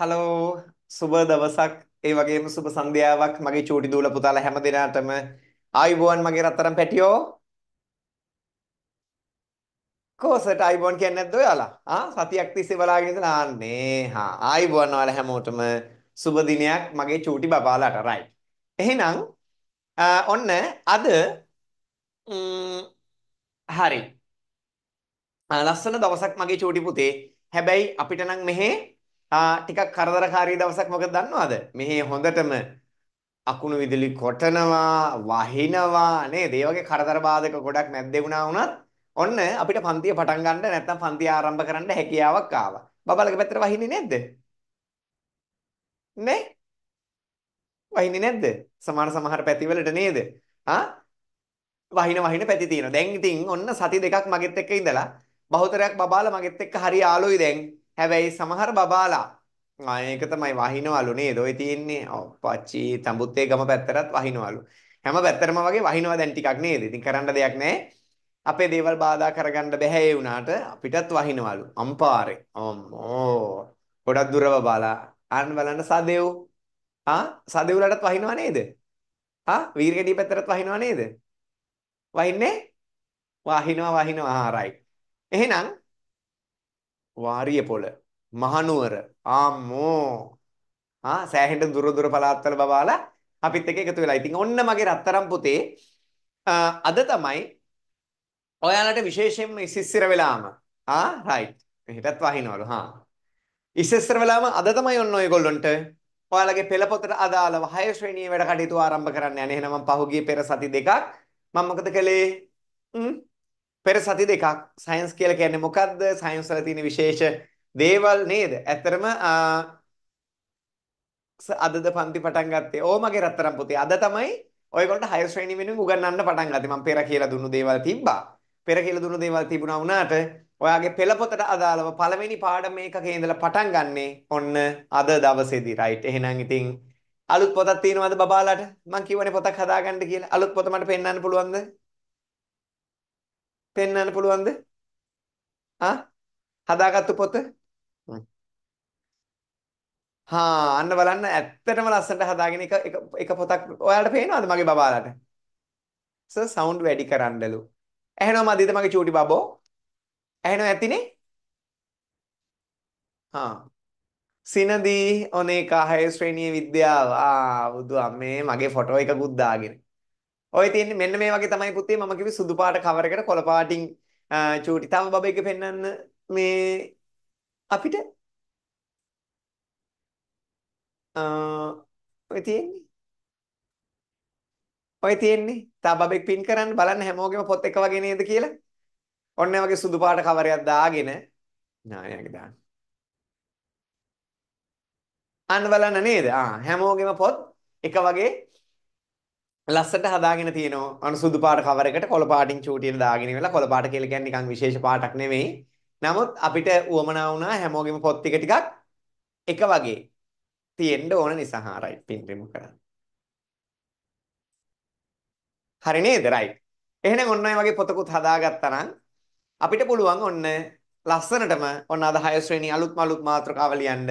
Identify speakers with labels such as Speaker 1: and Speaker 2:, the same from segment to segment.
Speaker 1: Hello සුබ දවසක් ඒ වගේම සුබ සන්ධ්‍යාවක් මගේ චූටි දූල පුතාලා හැම දිනාටම ආයුබෝවන් මගේ රත්තරන් පැටියෝ කොහොසට ආයුබෝවන් කියන්නේ නැද්ද ඔයාලා ආ සතියක් තිස්සේ බලාගෙන ඉඳලා ආන්නේ හා ආයුබෝවන් ඔයාලා හැමෝටම සුබ දිනයක් මගේ චූටි බබාලාට රයිට් එහෙනම් ඔන්න අද හරි ලස්සන දවසක් මගේ චූටි පුතේ හැබැයි අපිට නම් මෙහේ ටිකක් කරදරකාරී දවසක් මොකද දන්නවද? මෙහි හොඳටම අකුණු විදුලි කොටනවා, වහිනවා නේද? ඒ වගේ කරදර බාධක ගොඩක් මැද්දේ වුණා වුණත් ඔන්න අපිට පන්තිය පටන් ගන්න නැත්නම් පන්තිය ආරම්භ කරන්න හැකියාවක් ආවා. බබලගේ පැත්තට වහින්නේ නැද්ද? නේ? වහින්නේ නැද්ද? සමාන සමහර පැතිවලට නේද? ආ? වහින වහින පැති තියෙනවා. දැන් ඉතින් ඔන්න සති දෙකක් මගෙත් එක්ක ඉඳලා බහුතරයක් බබාලා මගෙත් එක්ක හරි ආලෝයි දැන්. හැබැයි සමහර බබාලා ඒක තමයි වහිනවලු නේද? ඔය තියෙන්නේ පච්චි තඹුත්තේ ගම පැත්තටත් වහිනවලු. හැම පැත්තටම වගේ වහිනවා දැන් ටිකක් නේද? ඉතින් කරන්න දෙයක් නැහැ. අපේ දේවල් බාධා කරගන්න බැහැ ඒ වුණාට අපිටත් වහිනවලු. අම්පාරේ. අම්මෝ. ගොඩක් දුරව බලා. ආන්න බලන්න සදෙව්. ආ සදෙව්ලටත් වහිනව නේද? ආ වීරගඩිය පැත්තටත් වහිනව නේද? වහින්නේ? වහිනවා වහිනවා. හරයි. එහෙනම් වාරියපොළ මහනුවර ආම්මෝ ආ සෑහෙන දුර දුර පළාත්වල බබාලා අපිත් එක්ක එකතු වෙලා. ඉතින් ඔන්න මගේ රත්තරන් පුතේ අද තමයි ඔයාලට විශේෂයෙන්ම ඉස්සෙස්සර වෙලාම ආ රයිට්. හෙටත් වහිනවලු. හා. ඉස්සෙස්සර වෙලාම අද තමයි ඔන්න ඔයගොල්ලන්ට ඔයාලගේ පෙළ පොතට අදාළව 6 ශ්‍රේණියේ වැඩ කටයුතු ආරම්භ කරන්න යන. එහෙනම් මම පහුගිය පෙර සති දෙකක් මම මොකද කළේ? හ්ම් පෙර සති දෙකක් සයන්ස් කියලා කියන්නේ මොකද්ද? සයන්ස් වල තියෙන විශේෂ දේවල් නේද? ඇත්තරම අදද පන්ති පටන් ගත්තේ. ඕ මගේ රත්තරන් පුතේ. අද තමයි ඔයගොල්ලන්ට හයර් ශ්‍රේණි වෙනුවෙන් උගන්වන්න පටන් ගත්තේ. මම පෙර කියලා දුන්නු දේවල් තිබ්බා. පෙර කියලා දුන්නු දේවල් තිබුණා වුණාට ඔයාගේ පෙළ පොතට අදාළව පළවෙනි පාඩම එකකේ ඉඳලා පටන් ගන්නෙ ඔන්න අද දවසේදී. රයිට්. එහෙනම් ඉතින් අලුත් පොතක් තියෙනවද බබාලාට? මං කියවනේ පොතක් හදාගන්න කියලා. අලුත් පොත මට පෙන්වන්න පුළුවන්ද? පෙන්වන්න පුළුවන්ද? ආ හදාගත්තු පොත? හා අන්න බලන්න ඇත්තටම ලස්සනට හදාගෙන එක එක පොතක් ඔයාලට පේනවද මගේ බබාලට? සර් සවුන්ඩ් වැඩි කරන්නලු. ඇහෙනව මදිද මගේ චූටි බබෝ? ඇහෙනව ඇතිනේ? හා සිනදී ඔනේ කහය ශ්‍රේණියේ විද්‍යාව ආ බුදු අම්මේ මගේ ෆොටෝ එකකුත් දාගෙන ඔය තියෙන්නේ මෙන්න මේ වගේ තමයි පුතේ මම කිව්වේ සුදු පාට කවර් එකට කොළ පාටින් චූටි. තව බබ එක පෙන්වන්න මේ අපිට අ ඔය තියෙන්නේ ඔය තියෙන්නේ තව බබෙක් පින් කරන්න බලන්න හැමෝගෙම පොත් එක වගේ නේද කියලා. ඔන්න වගේ සුදු පාට කවරයක් දාගෙන නායකගේ දාන්න. අන්න බලන්න නේද? ආ හැමෝගෙම පොත් එක වගේ ලස්සට හදාගෙන තියෙනවා අනු සුදු පාට කවර එකට කොළ පාටින් චූටියට දාගෙන වෙලා කොළ පාට කියලා කියන්නේ නිකන් විශේෂ පාටක් නෙමෙයි. නමුත් අපිට උවමනා වුණා හැමෝගෙම පොත් ටික ටිකක් එක වගේ තියෙන්න ඕන නිසා හා රයිට් පින් රිමූව් කරන්න. හරි නේද රයිට්. එහෙනම් ඔන්න ඔය වගේ පොතකුත් හදාගත්තා නම් අපිට පුළුවන් ඔන්න ලස්සනටම ඔන්න අද 6 ශ්‍රේණි අලුත් මලුත් මාත්‍රකාව ලියන්න.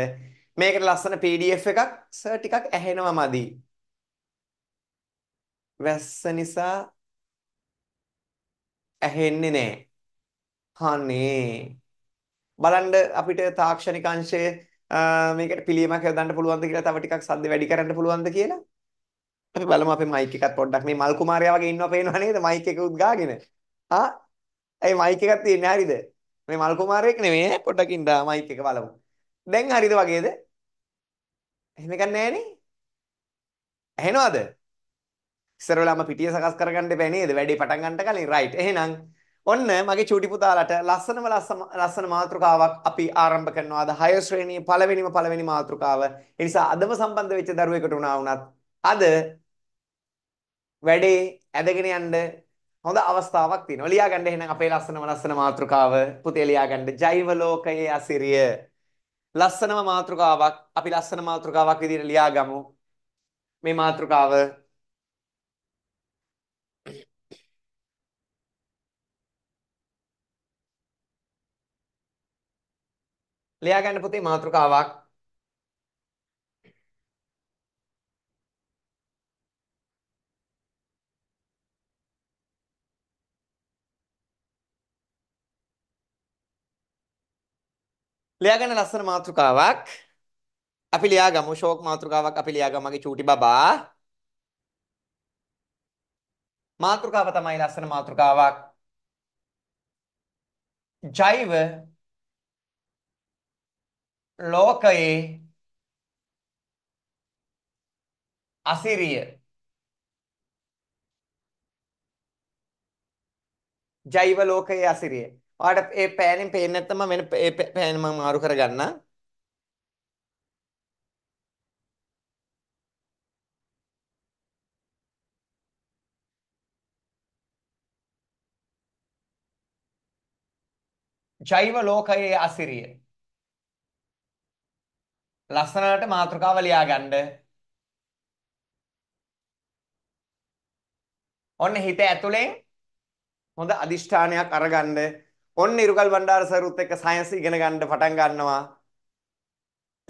Speaker 1: මේකට ලස්සන PDF එකක් සර් ටිකක් ඇහෙනවා මදි. වැස්ස නිසා ඇහෙන්නේ නැහැ. අනේ බලන්න අපිට තාක්ෂණික අංශයේ මේකට පිළියමක් හදන්න පුළුවන්ද කියලා තව ටිකක් සද්ද වැඩි කරන්න පුළුවන්ද කියලා. අපි බලමු අපේ මයික් එකත් පොඩ්ඩක් මේ මල් කුමාරයා වගේ ඉන්නවා පේනවා නේද මයික් එක උද්ගාගෙන. ආ ඒ මයික් එකක් තියෙන්නේ හරිද? මේ මල් කුමාරයෙක් නෙමෙයි පොඩ්ඩක් ඉඳා මයික් එක බලමු. දැන් හරිද වගේද? එහෙම එකක් නැහනේ. ඇහෙනවද? ඉස්සර වෙලාම පිටිය සකස් කරගන්න එපා නේද? වැඩේ පටන් ගන්නට කලින් රයිට්. එහෙනම් ඔන්න මගේ චූටි පුතාලට ලස්සනම ලස්සන මාතෘකාවක් අපි ආරම්භ කරනවා. අද 6 ශ්‍රේණියේ පළවෙනිම පළවෙනි මාතෘකාව. ඒ නිසා අදම සම්බන්ධ වෙච්ච දරුවෙකුට වුණා වුණත් අද වැඩේ ඇදගෙන යන්න හොඳ අවස්ථාවක් තියෙනවා. ලියා ගන්න එහෙනම් අපේ ලස්සනම ලස්සන මාතෘකාව පුතේ ලියා ගන්න. ජෛව ලෝකයේ අසිරිය. ලස්සනම මාතෘකාවක් අපි ලස්සන මාතෘකාවක් විදිහට ලියාගමු. මේ මාතෘකාව ලියාගන්න පුතේ මාතෘකාවක් ලියාගන්න ලස්සන මාතෘකාවක් අපි ලියාගමු ෂෝක් මාතෘකාවක් අපි ලියාගමු මගේ චූටි බබා මාතෘකාව තමයි ලස්සන මාතෘකාවක් ජෛව ලෝකයේ අසිරිය ජෛව ලෝකයේ අසිරිය. ඔයාලට ඒ පෑනෙන් පේන්නේ නැත්නම් මම මේ පෑන මම මාරු කරගන්නම්. ජෛව ලෝකයේ අසිරිය ලස්සනට මාතෘකාව ලියාගන්න. ඔන්න හිත ඇතුලෙන් හොඳ අදිෂ්ඨානයක් අරගන්න. ඔන්න ඉරුකල් බණ්ඩාර සරුත් එක්ක සයන්ස් ඉගෙන ගන්න පටන් ගන්නවා.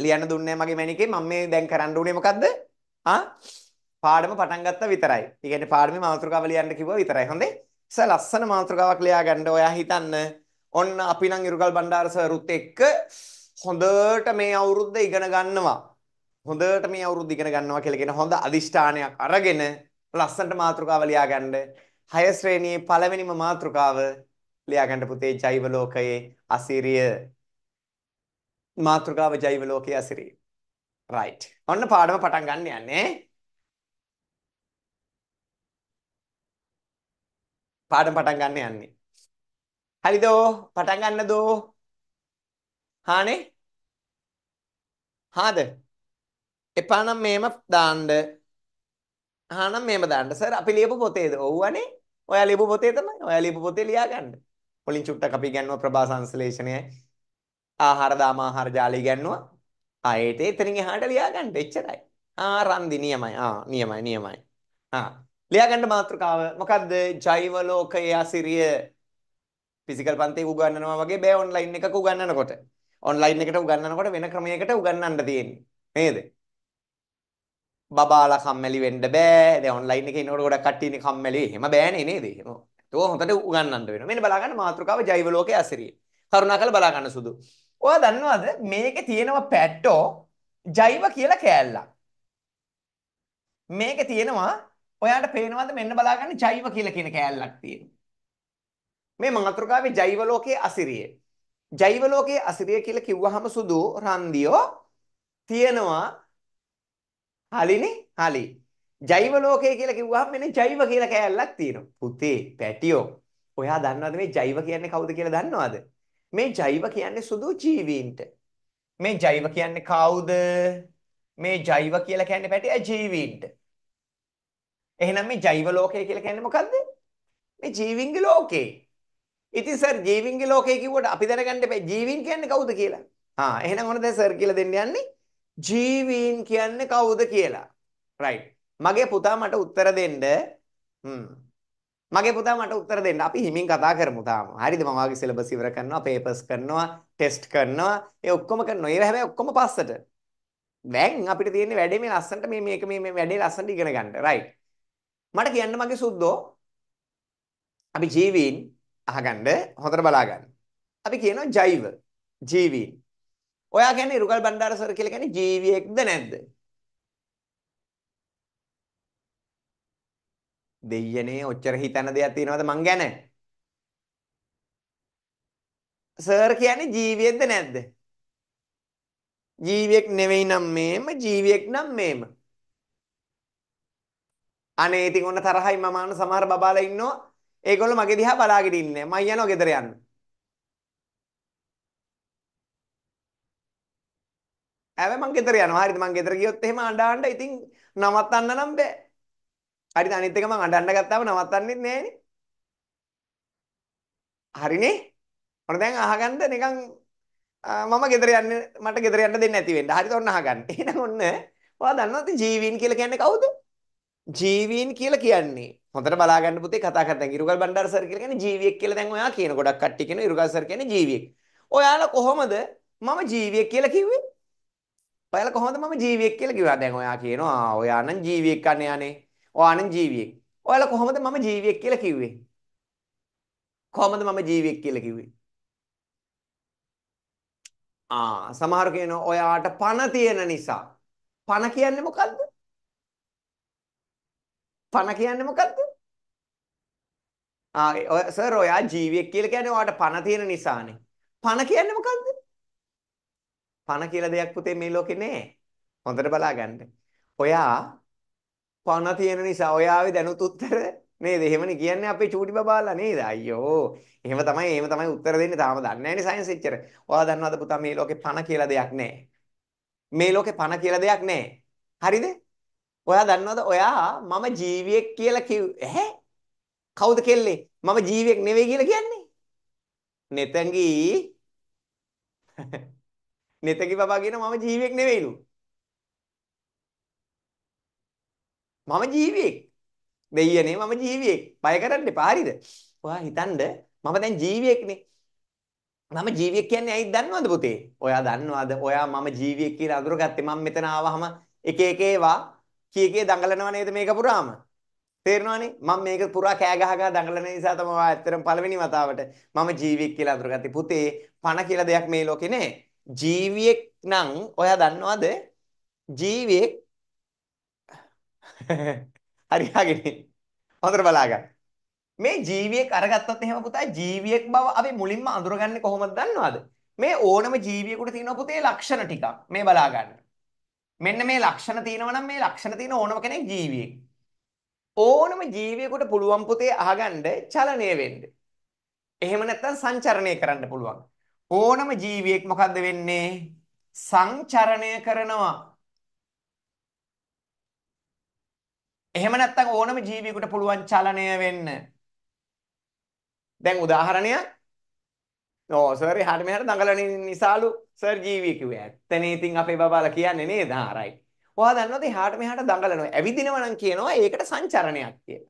Speaker 1: ලියන්න දුන්නේ මගේ මැනිකේ මම මේ දැන් කරන්න උනේ මොකද්ද? ආ පාඩම පටන් ගත්තා විතරයි. ඒ කියන්නේ පාඩමේ මාතෘකාව ලියන්න කිව්වා විතරයි. හොඳේ. ඉතින් ලස්සන මාතෘකාවක් ලියා ගන්න. ඔයා හිතන්න. ඔන්න අපි නම් ඉරුකල් බණ්ඩාර සරුත් එක්ක හොඳට මේ අවුරුද්ද ඉගෙන ගන්නවා. හොඳට මේ අවුරුද්ද ඉගෙන ගන්නවා කියලා කියන හොඳ අදිෂ්ඨානයක් අරගෙන ලස්සනට මාතෘකාව ලියා ගන්න. 6 ශ්‍රේණියේ පළවෙනිම මාතෘකාව ලියා ගන්න පුතේ ජෛව ලෝකයේ අසිරිය මාතෘකාව ජෛව ලෝකයේ අසිරිය. right. ඔන්න පාඩම පටන් ගන්න යන්නේ. පාඩම පටන් ගන්න යන්නේ. හරිද? පටන් ගන්නද? හානේ හාද එපා නම් මේම දාන්න හානම් මේම දාන්න සර් අපි ලියපු පොතේද ඔව්වනේ ඔයා ලියපු පොතේ තමයි ඔයා ලියපු පොතේ ලියා ගන්න මුලින් චුට්ටක් අපි ගන්නවා ප්‍රභා සංශ්ලේෂණයයි ආහාර දාම ආහාර ජාලය ගන්නවා ආ ඒතේ එතනින් එහාට ලියා ගන්න එච්චරයි ආ රන්දි නියමයි ආ නියමයි නියමයි ආ ලියා ගන්න මාතෘකාව මොකද්ද ජෛව ලෝකයේ අසිරිය ෆිසිකල් පන්තියක උගන්වනවා වගේ බෑ ඔන්ලයින් එකක උගන්වනකොට ඔන්ලයින් එකට උගන්වනකොට වෙන ක්‍රමයකට උගන්වන්න තියෙන්නේ. නේද? බබාලා කම්මැලි වෙන්න බෑ. දැන් ඔන්ලයින් එකේ ඉන්නකොට ගොඩක් කට්ටිය ඉන්නේ කම්මැලි. එහෙම බෑනේ නේද? එහෙම. ඒක හොඳට උගන්වන්න වෙනවා. මෙන්න බලා ගන්න මාත්‍රකාව ජෛව ලෝකයේ ඇසිරිය. කරුණාකර බලා ගන්න සුදු. ඔයා දන්නවද මේකේ තියෙනවා පැට්ටෝ ජෛව කියලා කෑල්ලක්. මේකේ තියෙනවා ඔයාට පේනවද මෙන්න බලා ගන්න ජෛව කියලා කියන කෑල්ලක් තියෙනවා. මේ මාත්‍රකාවේ ජෛව ලෝකයේ අසිරියේ ජෛව ලෝකයේ අසිරිය කියලා කිව්වහම සුදු රන්දියෝ තියෙනවා හලිනේ හලි. ජෛව ලෝකය කියලා කිව්වහම මෙන්න ජෛව කියලා කෑල්ලක් තියෙනවා. පුතේ පැටියෝ ඔයා දන්නවද මේ ජෛව කියන්නේ කවුද කියලා දන්නවද? මේ ජෛව කියන්නේ සුදු ජීවීන්ට. මේ ජෛව කියන්නේ කවුද? මේ ජෛව කියලා කියන්නේ පැටි ජීවීන්ට. එහෙනම් මේ ජෛව ලෝකය කියලා කියන්නේ මොකද්ද? මේ ජීවින්ගේ ලෝකේ. ඉතින් සර් ජීවින්ගේ ලෝකය කිව්වට අපි දැනගන්න එපා ජීවින් කියන්නේ කවුද කියලා. හා එහෙනම් ඕන දැන් සර් කියලා දෙන්න යන්නේ ජීවින් කියන්නේ කවුද කියලා. රයිට්. මගේ පුතා මට උත්තර දෙන්න. හ්ම්. මගේ පුතා මට උත්තර දෙන්න. අපි හිමින් කතා කරමු තාම. හරිද? මම ආගේ සිලබස් ඉවර කරනවා, පේපර්ස් කරනවා, ටෙස්ට් කරනවා. ඒ ඔක්කොම කරනවා. ඒව හැබැයි ඔක්කොම පස්සට. දැන් අපිට තියෙන්නේ වැඩේ මේ ලස්සනට මේ මේක මේ මේ වැඩේ ලස්සනට ඉගෙන ගන්න. රයිට්. මට කියන්න මගේ සුද්දෝ අපි ජීවීන් අහගන්න හොඳට බලාගන්න. අපි කියනවා ජෛව ජීවීන්. ඔයා කියන්නේ රුකල් බණ්ඩාර සර් කියලා කියන්නේ ජීවියෙක්ද නැද්ද? දෙයනේ ඔච්චර හිතන දෙයක් තියෙනවද මං ගැන? සර් කියන්නේ ජීවියෙක්ද නැද්ද? ජීවියෙක් නෙවෙයි නම් මේම ජීවියෙක් නම් මේම. අනේ ඉතින් ඔන්න තරහයි මම අන්න සමහර බබාලා ඉන්නවා ඒගොල්ලෝ මගේ දිහා බලාගෙන ඉන්නේ. මම යනවා ගෙදර යන්න. හැබැයි මං ගෙදර යනවා. හරිද? මං ගෙදර ගියොත් එහෙම අඬ අඬ ඉතින් නවත්තන්න නම් බෑ. හරිද? අනිත් එක මං අඬ අඬ ගත්තාම නවත්තන්නෙත් නෑනේ. හරිනේ? ඔන්න දැන් අහගන්න නිකන් මම ගෙදර යන්න මට ගෙදර යන්න දෙන්නේ නැති වෙන්න. හරිද? ඔන්න අහගන්න. එහෙනම් ඔන්න ඔයා දන්නවද ජීවීන් කියලා කියන්නේ කවුද? ජීවීන් කියලා කියන්නේ හොඳට බලාගන්න පුතේ කතා කර දැන් ඉරුගල් බණ්ඩාර සර් කියලා කියන්නේ ජීවියෙක් කියලා දැන් ඔයා කියන ගොඩක් කට්ටිය කියන ඉරුගල් සර් කියන්නේ ජීවියෙක්. ඔයාලා කොහොමද මම ජීවියෙක් කියලා කිව්වේ? ඔයාලා කොහොමද මම ජීවියෙක් කියලා කිව්වා? දැන් ඔයා කියනවා ඔයා නම් ජීවියෙක් කන්නේ යන්නේ. ඔයා නම් ජීවියෙක්. ඔයාලා කොහොමද මම ජීවියෙක් කියලා කිව්වේ? කොහොමද මම ජීවියෙක් කියලා කිව්වේ? ආ සමහර කියනවා ඔයාට පණ තියෙන නිසා. පණ කියන්නේ මොකද්ද? පණ කියන්නේ මොකද්ද? ආ ඔය සර් ඔයා ජීවියෙක් කියලා කියන්නේ ඔයාට පණ තියෙන නිසානේ. පණ කියන්නේ මොකද්ද? පණ කියලා දෙයක් පුතේ මේ ලෝකේ නෑ. හොඳට බලාගන්න. ඔයා පණ තියෙන නිසා ඔයාවේ දැනුත් උත්තර නේද? එහෙමනේ කියන්නේ අපේ චූටි බබාලා නේද? අයියෝ. එහෙම තමයි එහෙම තමයි උත්තර දෙන්නේ. තාම දන්නේ නෑනේ සයන්ස් එච්චර. ඔයා දන්නවද පුතා මේ ලෝකේ පණ කියලා දෙයක් නෑ. මේ ලෝකේ පණ කියලා දෙයක් නෑ. හරිද? ඔයා දන්නවද ඔයා මම ජීවියෙක් කියලා කිව් ඈ කවුද කෙල්ලේ මම ජීවියෙක් නෙවෙයි කියලා කියන්නේ නෙතඟි නෙතඟි බබා කියන මම ජීවියෙක් නෙවෙයිලු මම ජීවියෙක් දෙයියනේ මම ජීවියෙක් බය කරන්න එපා හරිද ඔයා හිතන්න මම දැන් ජීවියෙක්නේ මම ජීවියෙක් කියන්නේ ඇයි දන්නවද පුතේ ඔයා දන්නවද ඔයා මම ජීවියෙක් කියලා අඳුරගත්තේ මම මෙතන ආවහම එක එක ඒවා කීකේ දඟලනවා නේද මේක පුරාම තේරෙනවනේ මම මේක පුරා කෑ ගහ ගහ දඟලන නිසා තමයි ඔයා ඇත්තටම පළවෙනි වතාවට මම ජීවියෙක් කියලා අඳුරගත්තේ පුතේ පණ කියලා දෙයක් මේ ලෝකේ නෑ ජීවියෙක් නම් ඔයා දන්නවද ජීවියෙක් හරි හරිනේ හොඳට බලාගන්න මේ ජීවියෙක් අරගත්තොත් එහෙම පුතා ජීවියෙක් බව අපි මුලින්ම අඳුරගන්නේ කොහොමද දන්නවද මේ ඕනම ජීවියෙකුට තියෙන පුතේ ලක්ෂණ ටිකක් මේ බලාගන්න මෙන්න මේ ලක්ෂණ තියෙනවා නම් මේ ලක්ෂණ තියෙන ඕනම කෙනෙක් ජීවියෙක්. ඕනම ජීවියෙකුට පුළුවන් පුතේ අහගන්න චලනය වෙන්න. එහෙම නැත්නම් සංචරණය කරන්න පුළුවන්. ඕනම ජීවියෙක් මොකද්ද වෙන්නේ? සංචරණය කරනවා. එහෙම නැත්නම් ඕනම ජීවියෙකුට පුළුවන් චලනය වෙන්න. දැන් උදාහරණයක් ඕ සර් එහාට මෙහාට දඟලන නිසාලු සර් ජීවී කිව්වේ. ඇත්තනේ ඉතින් අපේ බබාලා කියන්නේ නේද? ආ රයිට්. ඔයා දන්නවද එහාට මෙහාට දඟලනවා. ඇවිදිනවා නම් කියනවා ඒකට සංචරණයක් කියලා.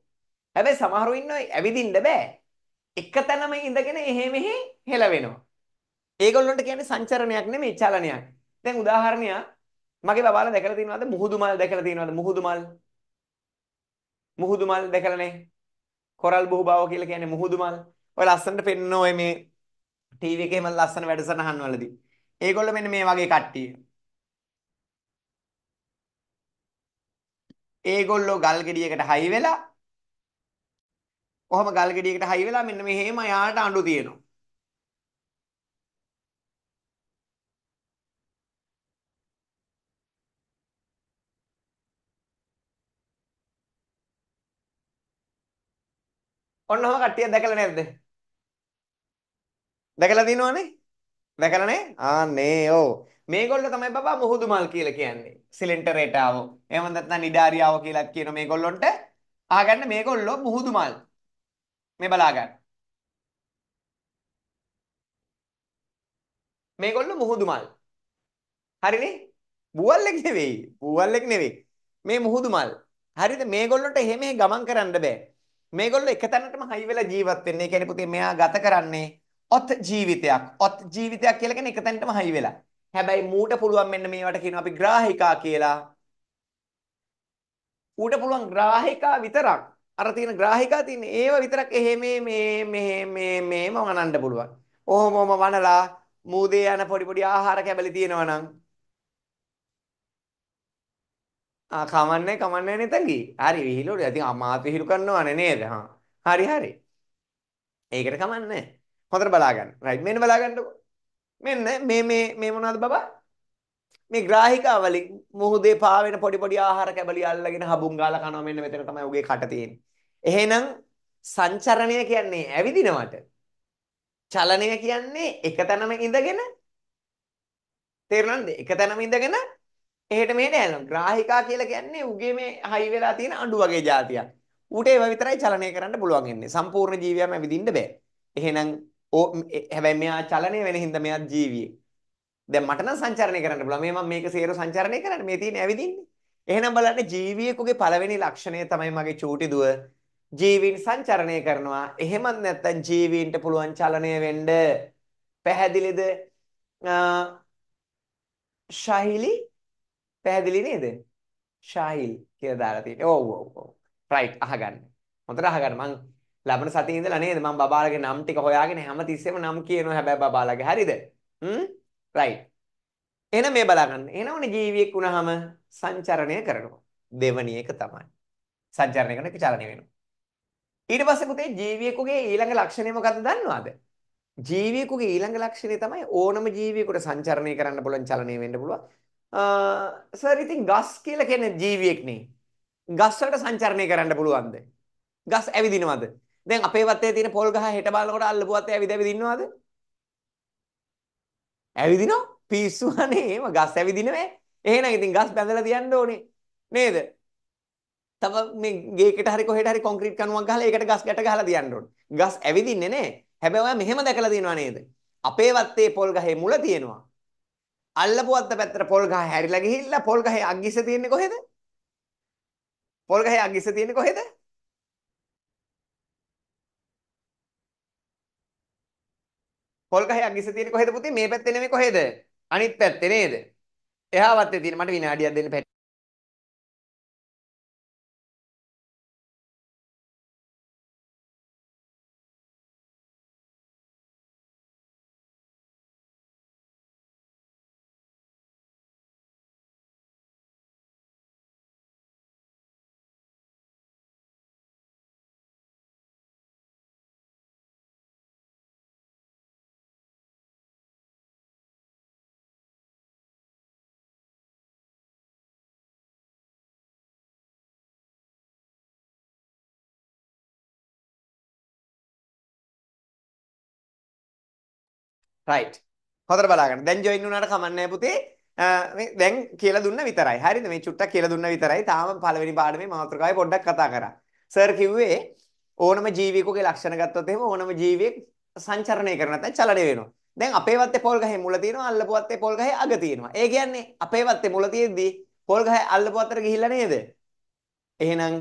Speaker 1: හැබැයි සමහරු ඉන්නවා ඇවිදින්න බෑ. එක තැනම ඉඳගෙන එහෙ මෙහෙ හෙලවෙනවා. ඒගොල්ලන්ට කියන්නේ සංචරණයක් නෙමෙයි චලනයක්. දැන් උදාහරණයක් මගේ බබාලා දැකලා තියෙනවද මුහුදු මල් දැකලා තියෙනවද මුහුදු මල්? මුහුදු මල් දැකලානේ. කොරල් බුහුබාව කියලා කියන්නේ මුහුදු මල්. ඔය ලස්සනට පෙන්න ඔය මේ ටීවී එකේම ලස්සන වැඩසටහන් වලදී. ඒගොල්ලෝ මෙන්න මේ වගේ කට්ටිය. ඒගොල්ලෝ ගල් ගෙඩියකට හයි වෙලා කොහොම ගල් ගෙඩියකට හයි වෙලා මෙන්න මෙහෙම යාට අඬු තියෙනවා. ඔන්නම කට්ටිය දැකලා නැද්ද? දැකලා තියෙනවනේ. දැකලා නේ? ආන්නේ ඕ. මේගොල්ලෝ තමයි බබා මුහුදු මල් කියලා කියන්නේ. සිලින්ඩරේටාව. එහෙම නැත්නම් නිඩාරියාව කියලා කියන මේගොල්ලොන්ට අහගන්න මේගොල්ලෝ මුහුදු මල්. මේ බලාගන්න. මේගොල්ලෝ මුහුදු මල්. හරිනේ? බුවල්ලෙක් නෙවෙයි. බුවල්ලෙක් නෙවෙයි. මේ මුහුදු මල්. හරිද? මේගොල්ලොන්ට එහෙම ගමන් කරන්න බෑ. මේගොල්ලෝ එක තැනටම හයි වෙලා ජීවත් වෙන්නේ. ඒ කියන්නේ පුතේ මෙයා ගත කරන්නේ ඔත් ජීවිතයක්. ඔත් ජීවිතයක් කියලා කියන්නේ එක තැනටම හයි වෙලා. හැබැයි මූට පුළුවන් මෙන්න මේවට කියනවා අපි ග්‍රාහිකා කියලා. ඌට පුළුවන් ග්‍රාහිකා විතරක්. අර තියෙන ග්‍රාහිකා තියෙන ඒව විතරක් එහෙ මේ මේ මේ මේ මේම වනන්න පුළුවන්. ඔහොමම වනලා මූදේ යන පොඩි පොඩි ආහාර කැබලි තියෙනවා නම් ආ කමන්නේ කමන්නේ නෙතන්ගි. හරි විහිළු. ඉතින් අමාත් විහිළු කරනවනේ නේද? හා. හරි හරි. ඒකට කමන්නේ නැහැ. හොඳට බලාගන්න. රයිට්. මෙන්න බලාගන්නකො. මෙන්න මේ මේ මේ මොනවද බබා? මේ ග්‍රාහිකාවලින් මුහුදේ පාවෙන පොඩි පොඩි ආහාර කැබලි අල්ලගෙන හබුන් ගාලා කනවා මෙන්න මෙතන තමයි උගේ කට තියෙන්නේ. එහෙනම් සංචරණය කියන්නේ ඇවිදිනවට. චලනය කියන්නේ එක තැනම ඉඳගෙන තේරුණාද? එක තැනම ඉඳගෙන එහෙට මෙහෙට යනවා. ග්‍රාහිකා කියලා කියන්නේ උගේ මේ හයි වෙලා තියෙන අඬු වගේ જાතියක්. ඌට ඒව විතරයි චලනය කරන්න පුළුවන් වෙන්නේ. සම්පූර්ණ ජීවියම ඇවිදින්න බෑ. එහෙනම් ඕ හැබැයි මෙයා චලනය වෙන හින්දා මෙයා ජීවියෙක්. දැන් මට නම් සංචරණය කරන්න පුළුවන්. මේ මම මේක සේර සංචරණය කරන්න මේ තියෙන ඇවිදින්නේ. එහෙනම් බලන්න ජීවියෙකුගේ පළවෙනි ලක්ෂණය තමයි මගේ චූටි දුව ජීවීන් සංචරණය කරනවා. එහෙමත් නැත්නම් ජීවීන්ට පුළුවන් චලනය වෙන්න. පැහැදිලිද? ශාහිලි පැහැදිලි නේද? ශාහිල් කියලා දාලා තියෙන්නේ. ඔව් ඔව් ඔව්. රයිට් අහගන්න. හොඳට අහගන්න. මං ලබන සතියේ ඉඳලා නේද මම බබාලගේ නම් ටික හොයාගෙන හැමතිස්සෙම නම් කියනවා හැබැයි බබාලගේ හරිද? හ්ම්? රයිට්. එහෙනම් මේ බලාගන්න. එහෙනම්නේ ජීවියෙක් වුණාම සංචරණය කරනවා. දෙවනි එක තමයි. සංචරණය කරන එක චලනය වෙනවා. ඊට පස්සේ පුතේ ජීවියෙකුගේ ඊළඟ ලක්ෂණය මොකද්ද දන්නවද? ජීවියෙකුගේ ඊළඟ ලක්ෂණය තමයි ඕනම ජීවියෙකුට සංචරණය කරන්න පුළුවන් චලනය වෙන්න පුළුවන්. සර් ඉතින් ගස් කියලා කියන ජීවියෙක් නේ. ගස් වලට සංචරණය කරන්න පුළුවන්ද? ගස් ඇවිදිනවද? දැන් අපේ වත්තේ තියෙන පොල් ගහ හෙට බලනකොට අල්ලපු වත්තේ ඇවිද ඇවිද ඉන්නවද? ඇවිදිනව? පිස්සු අනේ එහෙම ගස් ඇවිදිනවේ. එහෙනම් ඉතින් ගස් බැඳලා තියන්න ඕනේ. නේද? තව මේ ගේකට හරි කොහෙට හරි කොන්ක්‍රීට් කණුවක් ගහලා ඒකට ගස් ගැට ගහලා තියන්න ඕනේ. ගස් ඇවිදින්නේ නේ. හැබැයි ඔයා මෙහෙම දැකලා තියෙනවා නේද? අපේ වත්තේ පොල් ගහේ මුල තියෙනවා. අල්ලපු වත්ත පැත්තට පොල් ගහ හැරිලා ගිහිල්ලා පොල් ගහේ අග්ගිස තියෙන්නේ කොහෙද? පොල් ගහේ අග්ගිස තියෙන්නේ කොහෙද? පොල් ගහයක් ගිස තියෙන්නේ කොහෙද පුතේ? මේ පැත්තේ නෙමෙයි කොහෙද? අනිත් පැත්තේ නේද? එහා වත්තේ තියෙන මට විනාඩියක් දෙන්න පැට් රයිට්. හොඳට බලාගන්න. දැන් ජොයින් වුණාට කමක් නැහැ පුතේ. මේ දැන් කියලා දුන්න විතරයි. හරිද? මේ චුට්ටක් කියලා දුන්න විතරයි. තාම පළවෙනි පාඩමේ මාතෘකාවේ පොඩ්ඩක් කතා කරා. සර් කිව්වේ ඕනම ජීවියෙකුගේ ලක්ෂණ ගත්තොත් එහෙම ඕනම ජීවියෙක් සංචරණය කරන නැත්නම් චලනය වෙනවා. දැන් අපේ වත්තේ පොල් ගහේ මුල තියෙනවා අල්ලපු වත්තේ පොල් ගහේ අග තියෙනවා. ඒ කියන්නේ අපේ වත්තේ මුල තියෙද්දි පොල් ගහේ අල්ලපු වත්තට ගිහිල්ලා නේද? එහෙනම්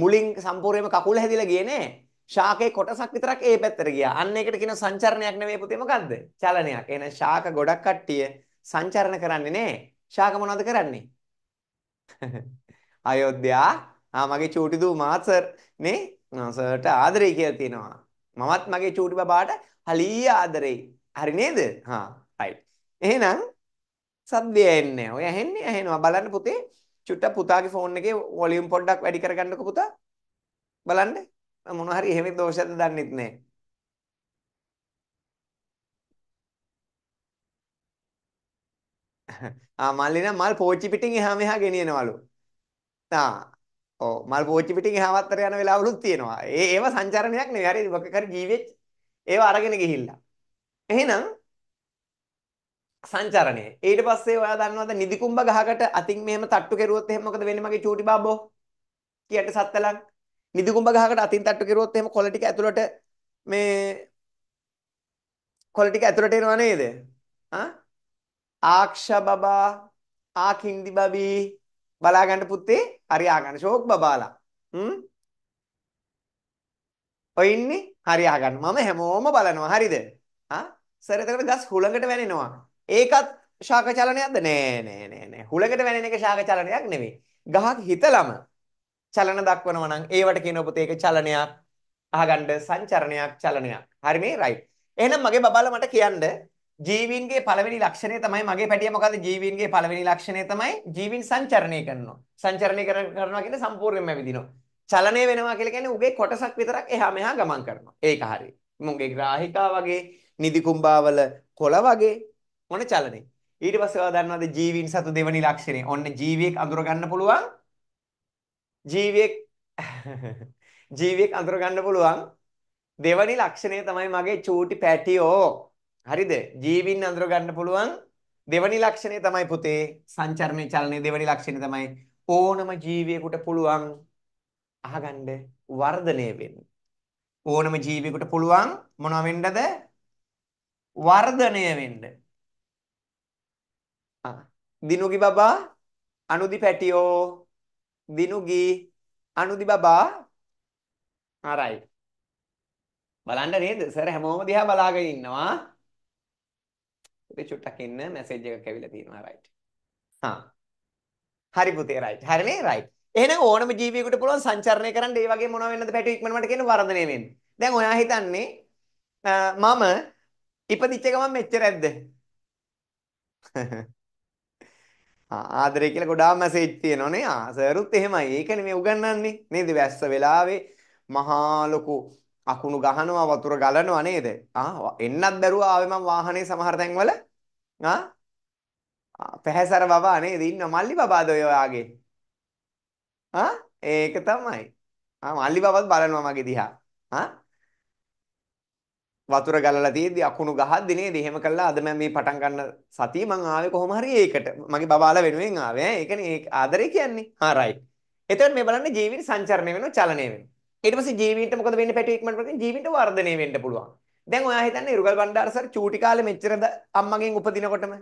Speaker 1: මුලින් සම්පූර්ණයෙන්ම කකුල හැදිලා ගියේ නෑ. ශාකේ කොටසක් විතරක් ඒ පැත්තට ගියා. අන්න ඒකට කියන සංචරණයක් නෙවෙයි පුතේ මොකද්ද? චලනයක්. එහෙනම් ශාක ගොඩක් කට්ටිය සංචරණ කරන්නේ නැහැ. ශාක මොනවද කරන්නේ? අයෝධ්‍යා ආ මගේ චූටි දූ මාත් සර් නේ සර්ට ආදරේ කියලා තිනවා. මමත් මගේ චූටි බබාට හලිය ආදරේ. හරි නේද? හා රයිට්. එහෙනම් සද්දය එන්නේ. ඔය ඇහෙන්නේ ඇහෙනවා. බලන්න පුතේ චුට්ටක් පුතාගේ ෆෝන් එකේ වොලියුම් පොඩ්ඩක් වැඩි කරගන්නකෝ පුතා. බලන්න. මොන හරි එහෙම දෝෂයක්ද දන්නෙත් නැහැ. ආ මල්ලින මල් පෝච්චි පිටින් එහා මෙහා ගෙනියනවලු. තා. ඔව් මල් පෝච්චි පිටින් එහා වත්තර යන වෙලාවලුත් තියෙනවා. ඒ ඒව සංචරණයක් නෙවෙයි. හරි මොකක් හරි ජීවෙච් ඒව අරගෙන ගිහිල්ලා. එහෙනම් සංචරණය. ඊට පස්සේ ඔයා දන්නවද නිදිකුම්බ ගහකට අතින් මෙහෙම තට්ටු කෙරුවොත් එහෙම මොකද වෙන්නේ මගේ චූටි බාබෝ? කියට සත්තලක්. නිදිගුඹ ගහකට අතින් තට්ටු කෙරුවොත් එහෙම කොළ ටික ඇතුළට මේ කොළ ටික ඇතුළට එනවා නේද? ආ ආක්ෂා බබා ආකින්දි බබි බලා ගන්න පුතේ හරි ආගන්න ෂෝක් බබාලා. හ්ම් ඔය ඉන්නේ හරි ආගන්න මම හැමෝම බලනවා හරිද? ආ සර් එතකොට ගස් හුළඟට වැනෙනවා. ඒකත් ශාක චලනයක්ද? නෑ නෑ නෑ නෑ. හුළඟට වැනෙන එක ශාක චලනයක් නෙමෙයි. ගහක් හිතලම චලන දක්වනවා නම් ඒවට කියන පුතේ ඒක චලනයක් අහගන්න සංචරණයක් චලනයක් හරි මේ රයිට් එහෙනම් මගේ බබාලා මට කියන්න ජීවීන්ගේ පළවෙනි ලක්ෂණය තමයි මගේ පැටිය මොකද්ද ජීවීන්ගේ පළවෙනි ලක්ෂණය තමයි ජීවීන් සංචරණය කරනවා සංචරණය කරනවා කියන්නේ සම්පූර්ණයෙන්ම ඇවිදිනවා චලනය වෙනවා කියලා කියන්නේ උගේ කොටසක් විතරක් එහා මෙහා ගමන් කරනවා ඒක හරි මුගේ ග්‍රාහිකා වගේ නිදි කුම්භාවල කොළ වගේ මොන චලනේ ඊට පස්සේ ඔයා දන්නවද ජීවීන් සතු දෙවනි ලක්ෂණය ඔන්න ජීවියෙක් අඳුර ගන්න පුළුවන් ජීවියෙක් ජීවියෙක් අඳුර ගන්න පුළුවන් දෙවනි ලක්ෂණය තමයි මගේ චූටි පැටියෝ. හරිද? ජීවින් අඳුර ගන්න පුළුවන් දෙවනි ලක්ෂණය තමයි පුතේ සංචරණේ චලනයේ දෙවනි ලක්ෂණය තමයි ඕනම ජීවියෙකුට පුළුවන් අහගන්න වර්ධනය වෙන්න. ඕනම ජීවියෙකුට පුළුවන් මොනවා වෙන්නද? වර්ධනය වෙන්න. ආ දිනුගි බබා අනුදි පැටියෝ දිනුගී අනුදි බබා ආරයි බලන්න නේද සර් හැමෝම දිහා බලාගෙන ඉන්නවා පුතේ චුට්ටක් ඉන්න මැසේජ් එකක් ඇවිල්ලා තියෙනවා රයිට් හා හරි පුතේ රයිට් හරිනේ රයිට් එහෙනම් ඕනම ජීවියෙකුට පුළුවන් සංචරණය කරන්න ඒ වගේ මොනවා වෙන්නද පැටි ඉක්මනට කියන වර්ධනය වෙන්නේ දැන් ඔයා හිතන්නේ මම ඉපදිච්ච ගමන් මෙච්චරක්ද ආදරය කියලා ගොඩා මැසේජ් තියෙනවනේ. ආ සරුත් එහෙමයි. ඒකනේ මේ උගන්වන්නේ. නේද? වැස්ස වෙලාවේ මහා ලොකු අකුණු ගහනවා වතුර ගලනවා නේද? ආ එන්නත් බැරුව ආවේ මම වාහනේ සමහර තැන්වල. ආ පැහැසර බබා නේද? ඉන්න මල්ලි බබාද ඔය ඔයාගේ? ආ ඒක තමයි. ආ මල්ලි බබාත් බලනවා මගේ දිහා. ආ වතුර ගලලා තියෙද්දි අකුණු ගහද්දි නේද? එහෙම කළා අද මම මේ පටන් ගන්න සතිය මං ආවේ කොහොම හරි ඒකට. මගේ බබාලා වෙනුවෙන් ආවේ. ඒකනේ ඒක ආදරේ කියන්නේ. හා රයිට්. එතකොට මේ බලන්න ජීවිත සංචරණය වෙනවා, චලනය වෙනවා. ඊට පස්සේ ජීවිතේ මොකද වෙන්නේ පැටි ඉක්මනට පස්සේ ජීවිතේ වර්ධනය වෙන්න පුළුවන්. දැන් ඔයා හිතන්නේ රුගල් බණ්ඩාර සර් චූටි කාලේ මෙච්චරද අම්මගෙන් උපදිනකොටම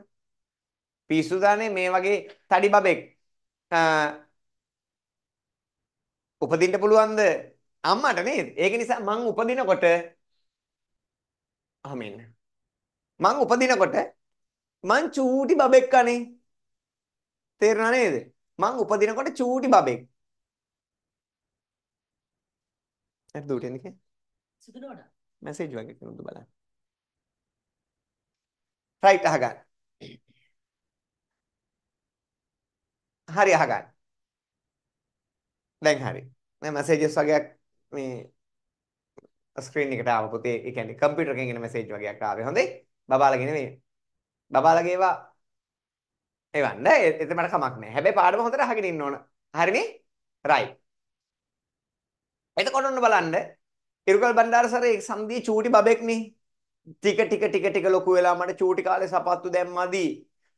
Speaker 1: පිස්සු දානේ මේ වගේ තඩි බබෙක් උපදින්න පුළුවන්ද අම්මට නේද? ඒක නිසා මං උපදිනකොට අහමින් මං උපදිනකොට මං චූටි බබෙක් කනේ තේරුණා නේද මං උපදිනකොට චූටි බබෙක් හරි දූට එන්නේ කේ සුදුනෝඩ මැසේජ් වගේ කෙනෙක්ද බලන්න රයිට් අහගන්න හරි අහගන්න දැන් හරි මේ මැසේජස් වගේක් මේ ස්ක්‍රීන් එකට ආව පුතේ ඒ කියන්නේ කම්පියුටර් එකෙන් එන මැසේජ් වගේක් ආවේ හොඳයි බබාලගේ නෙමෙයි බබාලගේ ඒවා එවන්න එතමට කමක් නැහැ හැබැයි පාඩම හොඳට අහගෙන ඉන්න ඕන හරිනේ රයිට් එතකොට ඔන්න බලන්න ඉරුකල් බණ්ඩාරසාර ඒ සම්දී චූටි බබෙක්නේ ටික ටික ටික ටික ලොකු වෙලා මට චූටි කාලේ සපත්තු දැම්මදි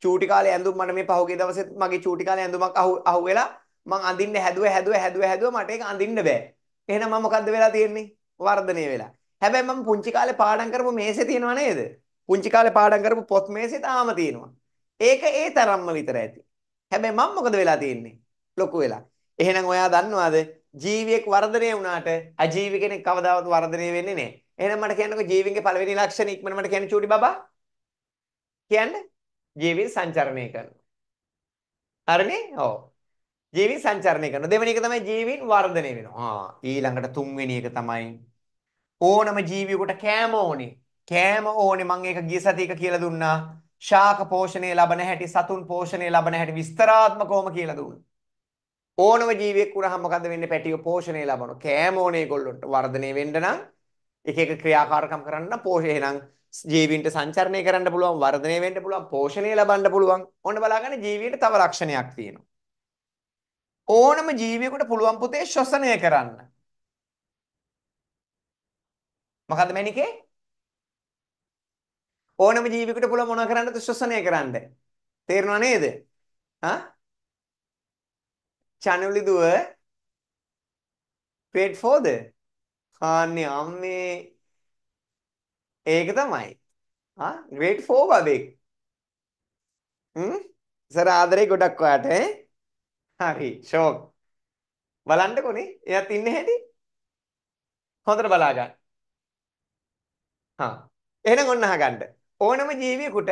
Speaker 1: චූටි කාලේ ඇඳුම් මට මේ පහුගිය දවසෙත් මගේ චූටි කාලේ ඇඳුමක් අහු අහු වෙලා මං අඳින්න හැදුවේ හැදුවේ හැදුවේ හැදුවේ මට ඒක අඳින්න බෑ එහෙනම් මම මොකද්ද වෙලා තියෙන්නේ වර්ධනය වෙලා. හැබැයි මම පුංචි කාලේ පාඩම් කරපු මේසේ තියෙනව නේද? පුංචි කාලේ පාඩම් කරපු පොත් මේසේ තාම තියෙනවා. ඒක ඒ තරම්ම විතර ඇති. හැබැයි මම මොකද වෙලා තියෙන්නේ? ලොකු වෙලා. එහෙනම් ඔයා දන්නවද? ජීවියෙක් වර්ධනය වුණාට අජීවි කෙනෙක් කවදාවත් වර්ධනය වෙන්නේ නැහැ. එහෙනම් මට කියන්නකෝ ජීවින්ගේ පළවෙනි ලක්ෂණ ඉක්මනට කියන්නේ චූටි බබා. කියන්න ජීවීන් සංචරණය කරනවා. හරිනේ? ඔව්. ජීවීන් සංචරණය කරනවා. දෙවෙනි එක තමයි ජීවීන් වර්ධනය වෙනවා. ආ ඊළඟට තුන්වෙනි එක තමයි ඕනම ජීවියෙකුට කෑම ඕනේ. කෑම ඕනේ මම ඒක ගිය සතියක කියලා දුන්නා. ශාක පෝෂණය ලබන හැටි සතුන් පෝෂණය ලබන හැටි විස්තරාත්මකවම කියලා දුන්නා. ඕනම ජීවියෙක් වුණාම මොකද වෙන්නේ? පැටිය පෝෂණය ලබනවා. කෑම ඕනේ ඒගොල්ලොන්ට වර්ධනය වෙන්න නම් එක එක ක්‍රියාකාරකම් කරන්න පෝෂණය එහෙනම් ජීවීන්ට සංචරණය කරන්න පුළුවන් වර්ධනය වෙන්න පුළුවන් පෝෂණය ලබන්න පුළුවන්. ඔන්න බලාගන්න ජීවීන්ට තව ලක්ෂණයක් තියෙනවා. ඕනම ජීවියෙකුට පුළුවන් පුතේ ශ්වසනය කරන්න. මොකද්ද මැනිකේ? ඕනම ජීවියෙකුට පුළුවන් මොනවා කරන්නද ශ්වසනය කරන්න. තේරෙනව නේද? ආ? චනුලි දුව grade 4ද? අනේ අම්මේ ඒක තමයි. ආ grade 4 බබෙක්. හ්ම්? සර ආදරේ ගොඩක් ඔයාට ඈ හරි ෂෝක්. බලන්නකොනේ. එයාත් ඉන්නේ හැටි. හොඳට බලා ගන්න. හා. එහෙනම් ඔන්න අහගන්න. ඕනම ජීවියෙකුට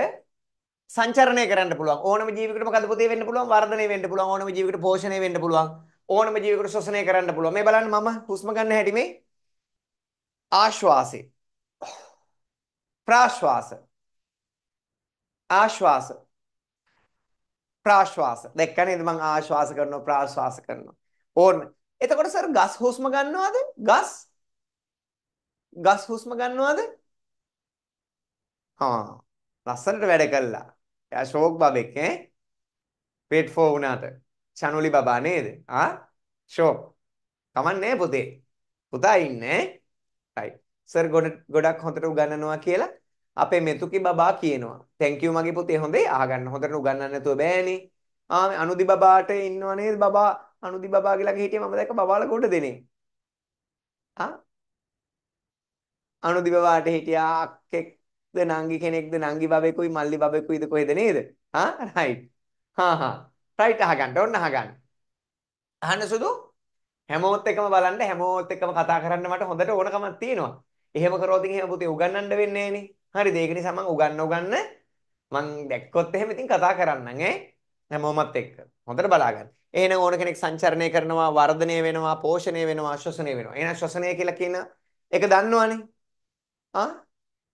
Speaker 1: සංචරණය කරන්න පුළුවන්. ඕනම ජීවියෙකුට මොකද පුතේ වෙන්න පුළුවන්? වර්ධනය වෙන්න පුළුවන්. ඕනම ජීවියෙකුට පෝෂණය වෙන්න පුළුවන්. ඕනම ජීවියෙකුට ශ්වසනය කරන්න පුළුවන්. මේ බලන්න මම හුස්ම ගන්න හැටි මේ ආශ්වාසය. ප්‍රාශ්වාස. ආශ්වාස. ප්‍රාශ්වාස. දැක්ක නේද මං ආශ්වාස කරනවා ප්‍රාශ්වාස කරනවා. ඕන්න. එතකොට සර් ගස් හුස්ම ගන්නවද? ගස් ගස් හුස්ම ගන්නවද? හා. ලස්සනට වැඩ කළා. එයා ෂෝක් බබෙක් ඈ. පෙට් ෆෝ වුණාට. චනුලි බබා නේද? ආ? ෂෝක්. කමන්නේ පොතේ. පුතා ඉන්නේ. right. සර් ගොඩක් හොඳට උගන්වනවා කියලා අපේ මෙතුකි බබා කියනවා. තැන්ක් යූ මගේ පුතේ හොඳේ අහගන්න. හොඳට උගන්වන්න නැතුව බෑනේ. ආ අනුදි බබාට ඉන්නව නේද බබා? අනුදි බබාගේ ළඟ හිටියේ මම දැක්ක බබාලා කොට දෙනේ. ආ අනුදි බබාට හිටියා අක්කෙක්ද නංගි කෙනෙක්ද නංගි බබෙකුයි මල්ලි බබෙකුයිද කොහෙද නේද? ආ රයිට්. හා හා. රයිට් අහගන්න. ඔන්න අහගන්න. අහන්න සුදු හැමෝත් එකම බලන්න හැමෝත් එකම කතා කරන්න මට හොඳට ඕනකමක් තියෙනවා. එහෙම කරොත් ඉතින් එහෙම පුතේ උගන්නන්න වෙන්නේ නෑනේ. හරිද? ඒක නිසා මම උගන්න උගන්න මං දැක්කොත් එහෙම ඉතින් කතා කරන්නම් ඈ. හැමෝමත් එක්ක. හොඳට බලාගන්න. එහෙනම් ඕන කෙනෙක් සංචරණය කරනවා, වර්ධනය වෙනවා, පෝෂණය වෙනවා, ශ්වසනය වෙනවා. එහෙනම් ශ්වසනය කියලා කියන එක දන්නවනේ. ආ?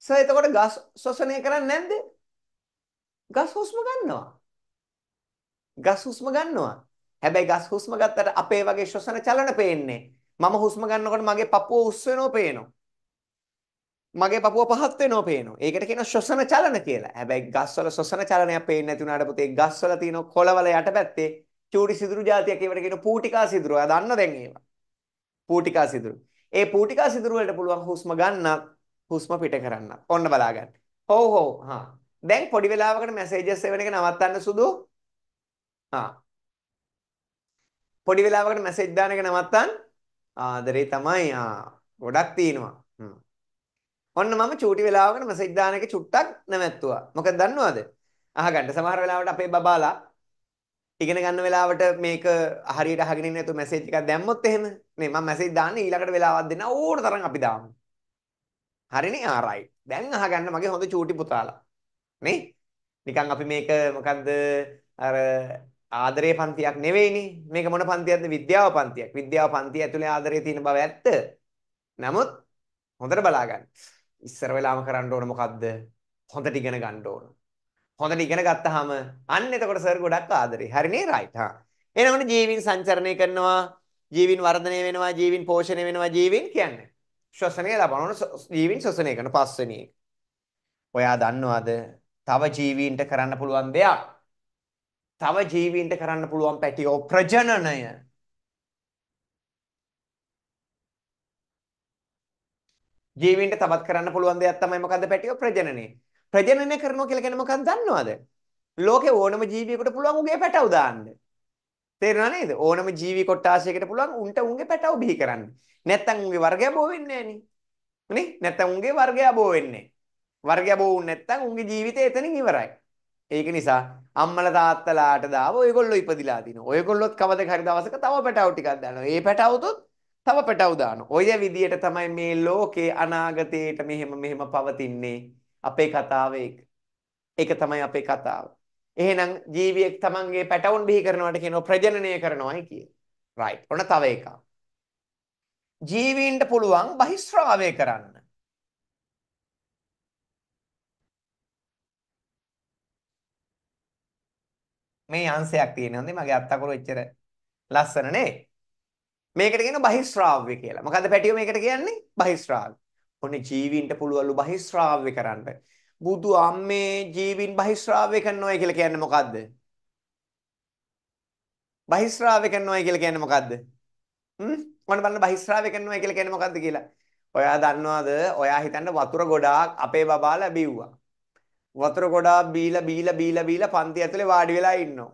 Speaker 1: සර් එතකොට ගස් ශ්වසනය කරන්නේ නැද්ද? ගස් හුස්ම ගන්නවා. ගස් හුස්ම ගන්නවා. හැබැයි ගස් හුස්ම ගත්තට අපේ වගේ ශ්වසන චලන පේන්නේ. මම හුස්ම ගන්නකොට මගේ පපුව උස් වෙනව පේනවා. මගේ පපුව පහත් වෙනව පේනවා. ඒකට කියනවා ශ්වසන චලන කියලා. හැබැයි ගස්වල ශ්වසන චලනයක් පේන්නේ නැති වුණාට පුතේ ගස්වල තියෙන කොළවල යටපැත්තේ චූටි සිදුරු జాතියක් ඒවට කියන පූටිකා සිදුරු. ආ දන්න දැන් ඒවා. පූටිකා සිදුරු. ඒ පූටිකා සිදුරු වලට පුළුවන් හුස්ම ගන්නත් හුස්ම පිට කරන්නත්. ඔන්න බලාගන්න. හෝ හෝ හා. දැන් පොඩි වෙලාවකට මැසේජස් එවන එක නවත්තන්න සුදු. හා. පොඩි වෙලාවකට මැසේජ් දාන එක නවත්තන්න ආදරේ තමයි ආ ගොඩක් තියෙනවා ඔන්න මම චූටි වෙලාවකට මැසේජ් දාන එක චුට්ටක් නැවැත්තුවා. මොකද දන්නවද? අහගන්න සමහර වෙලාවට අපේ බබාලා ඉගෙන ගන්න වෙලාවට මේක හරියට අහගෙන ඉන්නේ නැතුව මැසේජ් එකක් දැම්මොත් එහෙම නේ මම මැසේජ් දාන්නේ ඊළඟට වෙලාවක් දෙන්න ඕන තරම් අපි දාමු. හරිනේ ආරයි. දැන් අහගන්න මගේ හොඳ චූටි පුතාලා. නේ? නිකන් අපි මේක මොකද්ද අර ආදරේ පන්තියක් නෙවෙයිනේ. මේක මොන පන්තියක්ද? විද්‍යාව පන්තියක්. විද්‍යාව පන්තිය ඇතුලේ ආදරේ තියෙන බව ඇත්ත. නමුත් හොඳට බලා ගන්න. ඉස්සර වෙලාම කරන්න ඕන මොකද්ද? හොඳට ඉගෙන ගන්න ඕන. හොඳට ඉගෙන ගත්තාම අන්න එතකොට සර් ගොඩක් ආදරේ. හරිනේ රයිට්. හා. එනකොට ජීවීන් සංචරණය කරනවා, ජීවීන් වර්ධනය වෙනවා, ජීවීන් පෝෂණය වෙනවා, ජීවීන් කියන්නේ. ශ්වසනය ලබනවා ජීවීන් ශ්වසනය කරන පස්වෙනි එක. ඔයා දන්නවද තව ජීවීන්ට කරන්න පුළුවන් දෙයක්? තව ජීවීන්ට කරන්න පුළුවන් පැටියෝ ප්‍රජනනය. ජීවීන්ට තවත් කරන්න පුළුවන් දෙයක් තමයි මොකද්ද පැටියෝ ප්‍රජනනය. ප්‍රජනනය කරනවා කියලා කියන්නේ මොකක්ද දන්නවද? ලෝකේ ඕනම ජීවියෙකුට පුළුවන් උගේ පැටව දාන්න. තේරෙනව නේද? ඕනම ජීවි කොටාශයකට පුළුවන් උන්ට උන්ගේ පැටව බිහි කරන්න. නැත්තම් උන්ගේ වර්ගය බෝ වෙන්නේ නෑනේ. නැත්තම් උන්ගේ වර්ගය බෝ වෙන්නේ. වර්ගය බෝ වුනේ නැත්තම් උන්ගේ ජීවිතය එතනින් ඉවරයි. ඒක නිසා අම්මලා තාත්තලාට දාව ඔයගොල්ලෝ ඉපදිලා තිනවා. ඔයගොල්ලොත් කවදා හරි දවසක තව පැටව ටිකක් දානවා. ඒ පැටවතොත් තව පැටව දාන. ඔය විදියට තමයි මේ ලෝකේ අනාගතේට මෙහෙම මෙහෙම පවතින්නේ අපේ කතාවේ එක. ඒක තමයි අපේ කතාව. එහෙනම් ජීවියෙක් තමන්ගේ පැටවුන් බිහි කරනවට කියනවා ප්‍රජනනය කරනවායි කියේ. රයිට්. ඔන්න තව එකක්. ජීවීන්ට පුළුවන් බහිස්රාවය කරන්න. මේ අංශයක් තියෙනවා. මගේ අත්තකුරු එච්චර ලස්සන නේ. මේකට කියන බහිශ්‍රාව්‍ය කියලා. මොකද පැටියෝ මේකට කියන්නේ බහිශ්‍රාව්‍ය. ඔන්නේ ජීවීන්ට පුළුවන්ලු බහිශ්‍රාව්‍ය කරන්න. බුදු අම්මේ ජීවීන් බහිශ්‍රාව්‍ය කරනවා කියලා කියන්නේ මොකද්ද? බහිශ්‍රාව්‍ය කරනවා කියලා කියන්නේ මොකද්ද? හ්ම්? මොන බලන්න බහිශ්‍රාව්‍ය කරනවා කියලා කියන්නේ මොකද්ද කියලා. ඔයා දන්නවද? ඔයා හිතන්න වතුර ගොඩාක් අපේ බබාලා බිව්වා. වතුර ගොඩාක් බීලා බීලා බීලා බීලා පන්ති ඇතුලේ වාඩි වෙලා ඉන්නවා.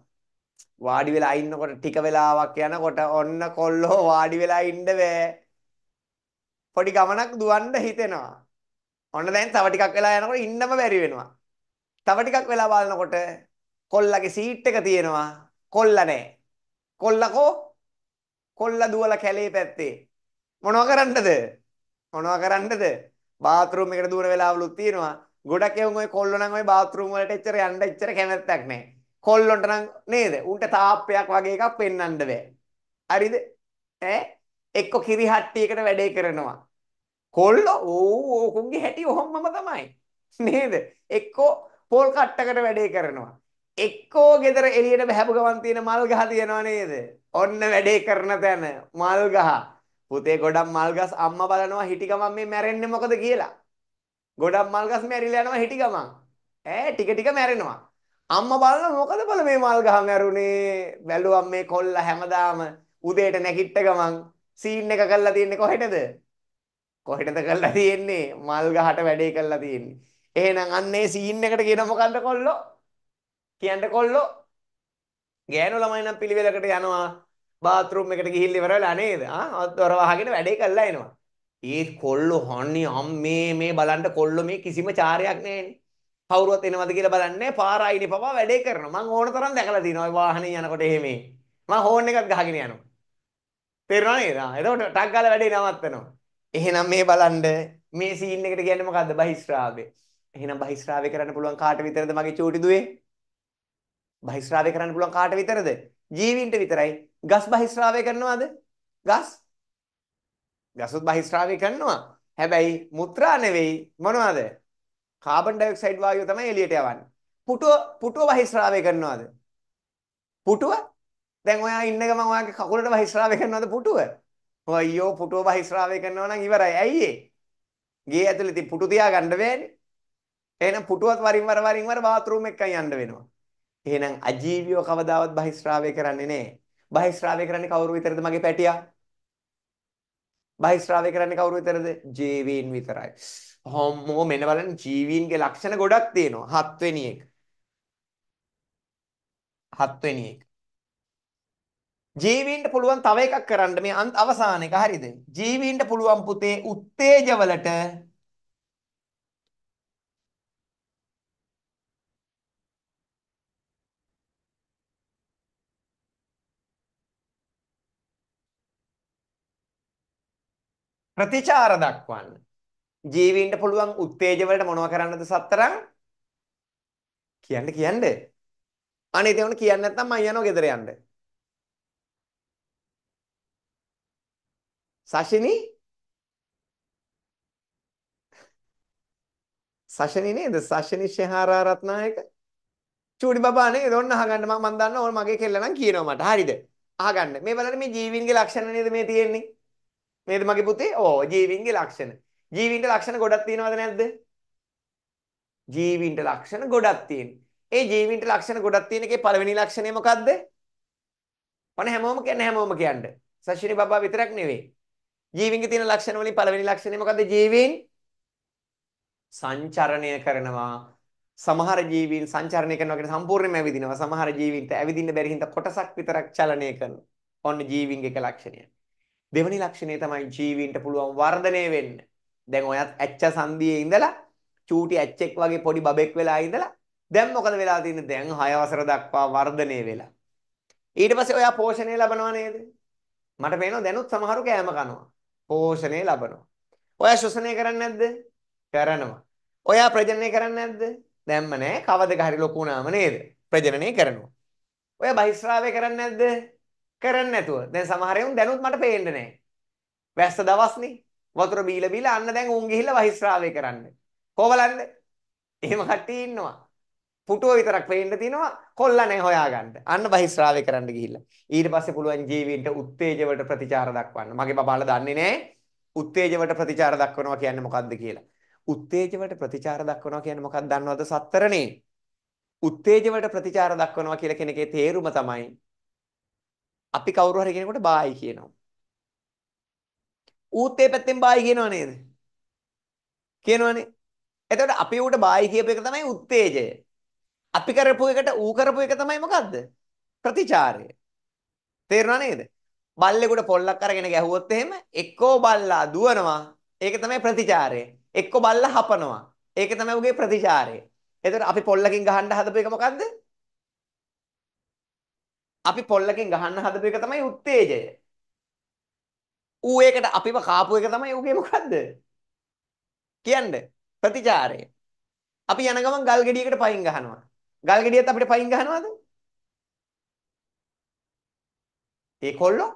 Speaker 1: වාඩි වෙලා ඉන්නකොට ටික වෙලාවක් යනකොට ඔන්න කොල්ලෝ වාඩි වෙලා ඉන්න බෑ. පොඩි ගමනක් දුවන්න හිතෙනවා. ඔන්න දැන් තව ටිකක් වෙලා යනකොට ඉන්නම බැරි වෙනවා. තව ටිකක් වෙලා බලනකොට කොල්ලගේ සීට් එක තියෙනවා. කොල්ලා නැහැ. කොල්ලකෝ කොල්ලා දුවලා කැලේ පැත්තේ. මොනව කරන්නද? මොනව කරන්නද? බාත් รู ම් එකට දුවන වෙලාවලුත් තියෙනවා. ගොඩක් එවුන් ওই කොල්ලෝ නම් ওই බාත් รู ම් වලට එච්චර යන්න එච්චර කැමැත්තක් නැහැ. කොල්ලොන්ට නම් නේද? උන්ට තාප්පයක් වගේ එකක් පෙන්වන්න බෑ. හරිද? ඈ එක්ක කිරි හට්ටියකට වැඩේ කරනවා. කොල්ලෝ ඕ ඕකුන්ගේ හැටි ඔහොමම තමයි. නේද? එක්කෝ පොල් කට්ටකට වැඩේ කරනවා. එක්කෝ ගෙදර එළියට බහැපු ගමන් තියෙන මල් ගහ තියනවා නේද? ඔන්න වැඩේ කරන තැන මල් ගහ. පුතේ ගොඩක් මල් ගස් අම්මා බලනවා හිටි ගමන් මේ මැරෙන්නේ මොකද කියලා. ගොඩක් මල් ගස් මැරිලා යනවා හිටි ගමන්. ඈ ටික ටික මැරෙනවා. අම්මා බලන මොකද බල මේ මල් ගහ මැරුණේ බැලුවම් මේ කොල්ලා හැමදාම උදේට නැගිට්ට ගමන් සීන් එක කරලා තියෙන්නේ කොහෙටද කොහෙටද කරලා තියෙන්නේ මල් ගහට වැඩේ කරලා තියෙන්නේ එහෙනම් අන්න ඒ සීන් එකට කියන මොකන්ද කොල්ලෝ කියන්න කොල්ලෝ ගෑනු ළමයි නම් පිළිවෙලකට යනවා බාත් รู ම් එකට ගිහිල්ලා ඉවර වෙලා නේද ආ දොර වහගෙන වැඩේ කරලා එනවා ඒත් කොල්ලෝ හොන්නේ අම්මේ මේ බලන්න කොල්ලෝ මේ කිසිම චාරයක් නැහැනේ කවුරුවත් එනවද කියලා බලන්නේ පාර අයිනේ පවා වැඩේ කරනවා. මං ඕන තරම් දැකලා තියෙනවා. ওই වාහනේ යනකොට එහෙම. මං හෝන් එකක් ගහගෙන යනවා. තේරෙනව නේද? එතකොට ටක් ගාලා වැඩේ නවත්තනවා. එහෙනම් මේ බලන්න මේ සීන් එකට කියන්නේ මොකද්ද? බහිස්රාවය. එහෙනම් බහිස්රාවය කරන්න පුළුවන් කාට විතරද මගේ චූටි දුවේ? බහිස්රාවය කරන්න පුළුවන් කාට විතරද? ජීවීන්ට විතරයි. ගස් බහිස්රාවය කරනවද? ගස් ගසොත් බහිස්රාවය කරනවා. හැබැයි මුත්‍රා නෙවෙයි මොනවද? කාබන් ඩයොක්සයිඩ් වායුව තමයි එළියට යවන්නේ. පුටුව පුටුව බහිස්රාවය කරනවාද? පුටුව? දැන් ඔයා ඉන්න ගමන් ඔයාගේ කකුලට බහිස්රාවය කරනවද පුටුව? අයියෝ පුටුව බහිස්රාවය කරනවා නම් ඉවරයි. ඇයි ගේ ඇතුලේ ඉතින් පුටු තියාගන්න බෑනේ. එහෙනම් පුටුවත් වරින් වර වරින් වර බාත් รู ම් එකකින් යන්න වෙනවා. එහෙනම් අජීවියව කවදාවත් බහිස්රාවය කරන්නේ නැහැ. බහිස්රාවය කරන්නේ කවුරු විතරද මගේ පැටියා? බහිස්රාවය කරන්නේ කවුරු විතරද? ජීවීන් විතරයි. හොම්මෝ මෙන්න බලන්න ජීවීන්ගේ ලක්ෂණ ගොඩක් තියෙනවා. හත්වෙනි එක. හත්වෙනි එක. ජීවීන්ට පුළුවන් තව එකක් කරන්න මේ අවසාන එක හරිද? ජීවීන්ට පුළුවන් පුතේ උත්තේජවලට ප්‍රතිචාර දක්වන්න. ජීවීන්ට පුළුවන් උත්තේජවලට මොනව කරන්නද සත්තරම් කියන්න කියන්න අනේ ඒ දෙවන කියන්නේ නැත්නම් මම යනවා ගෙදර යන්න සෂිනි සෂිනි නේද සෂිනි ශහාරා රත්නායක චූඩි බබා නේද ඔන්න අහගන්න මම මන් දන්නවා ඕන මගේ කෙල්ල නම් කියනවා මට හරිද අහගන්න මේ බලන්න මේ ජීවීන්ගේ ලක්ෂණ නේද මේ තියෙන්නේ නේද මගේ පුතේ ඕ ජීවීන්ගේ ලක්ෂණ ජීවීන්ට ලක්ෂණ ගොඩක් තියෙනවද නැද්ද? ජීවීන්ට ලක්ෂණ ගොඩක් තියෙනවා. ඒ ජීවීන්ට ලක්ෂණ ගොඩක් තියෙන එකේ පළවෙනි ලක්ෂණය මොකද්ද? මම හැමෝම කියන්නේ හැමෝම කියන්නේ. සෂිනි බබා විතරක් නෙවෙයි. ජීවීන්ගේ තියෙන ලක්ෂණ වලින් පළවෙනි ලක්ෂණය මොකද්ද ජීවීන්? සංචරණය කරනවා. සමහර ජීවීන් සංචරණය කරනවා කියන සම්පූර්ණයෙන්ම ඇවිදිනවා. සමහර ජීවීන්ට ඇවිදින්න බැරි හින්දා කොටසක් විතරක් චලනය කරනවා. ඔන්න ජීවීන්ගේ එක ලක්ෂණය. දෙවෙනි ලක්ෂණය තමයි ජීවීන්ට පුළුවන් වර්ධනය වෙන්න. දැන් ඔයත් ඇච්ච සංදියේ ඉඳලා චූටි ඇච්චෙක් වගේ පොඩි බබෙක් වෙලා ඉඳලා දැන් මොකද වෙලා තියෙන්නේ? දැන් 6 වසර දක්වා වර්ධනය වෙලා. ඊට පස්සේ ඔයා පෝෂණය ලබනවා නේද? මට පේනවා දැනුත් සමහරු කෑම කනවා. පෝෂණය ලබනවා. ඔයා ශ්වසනය කරන්නේ නැද්ද? කරනවා. ඔයා ප්‍රජනනය කරන්නේ නැද්ද? දැම්ම නෑ කවදක හරි ලොකු වුණාම නේද ප්‍රජනනය කරනවා ඔය බහිස්රාවය කරන්නේ නැද්ද කරන්නේ නැතුව දැන් සමහර ඒවා දැනුත් මට පේන්නේ නෑ වැස්ස දවස්නේ වතුර බීලා බීලා අන්න දැන් උන් ගිහිල්ලා වහිස්රාවය කරන්න. කොවලන්න. එහෙම කට්ටිය ඉන්නවා. පුටුව විතරක් පේන්න තිනවා කොල්ලා නැහැ හොයාගන්න. අන්න බහිස්රාවය කරන්න ගිහිල්ලා. ඊට පස්සේ පුළුවන් ජීවීන්ට උත්තේජවට ප්‍රතිචාර දක්වන්න. මගේ බබාලා දන්නේ නැහැ උත්තේජවට ප්‍රතිචාර දක්වනවා කියන්නේ මොකද්ද කියලා. උත්තේජවට ප්‍රතිචාර දක්වනවා කියන්නේ මොකක්ද දන්නවද සත්තරනේ? උත්තේජවට ප්‍රතිචාර දක්වනවා කියලා කෙනකේ තේරුම තමයි අපි කවුරු හරි කෙනෙකුට බායි කියනවා. ඌත් ඒ පැත්තෙන් බායි කියනවා නේද? කියනවනේ. එතකොට අපි ඌට බායි කියපු එක තමයි උත්තේජය. අපි කරපු එකට ඌ කරපු එක තමයි මොකද්ද? ප්‍රතිචාරය. තේරුණා නේද? බල්ලෙකුට පොල්ලක් අරගෙන ගැහුවොත් එහෙම එක්කෝ බල්ලා දුවනවා. ඒක තමයි ප්‍රතිචාරය. එක්කෝ බල්ලා හපනවා. ඒක තමයි ඌගේ ප්‍රතිචාරය. එතකොට අපි පොල්ලකින් ගහන්න හදපු එක මොකද්ද? අපි පොල්ලකින් ගහන්න හදපු එක තමයි උත්තේජය. ඌ ඒකට අපිව කාපු එක තමයි ඌගේ මොකද්ද කියන්නේ ප්‍රතිචාරය අපි යන ගමන් ගල් ගෙඩියකට පයින් ගහනවා ගල් ගෙඩියත් අපිට පයින් ගහනවද ඒකොල්ලෝ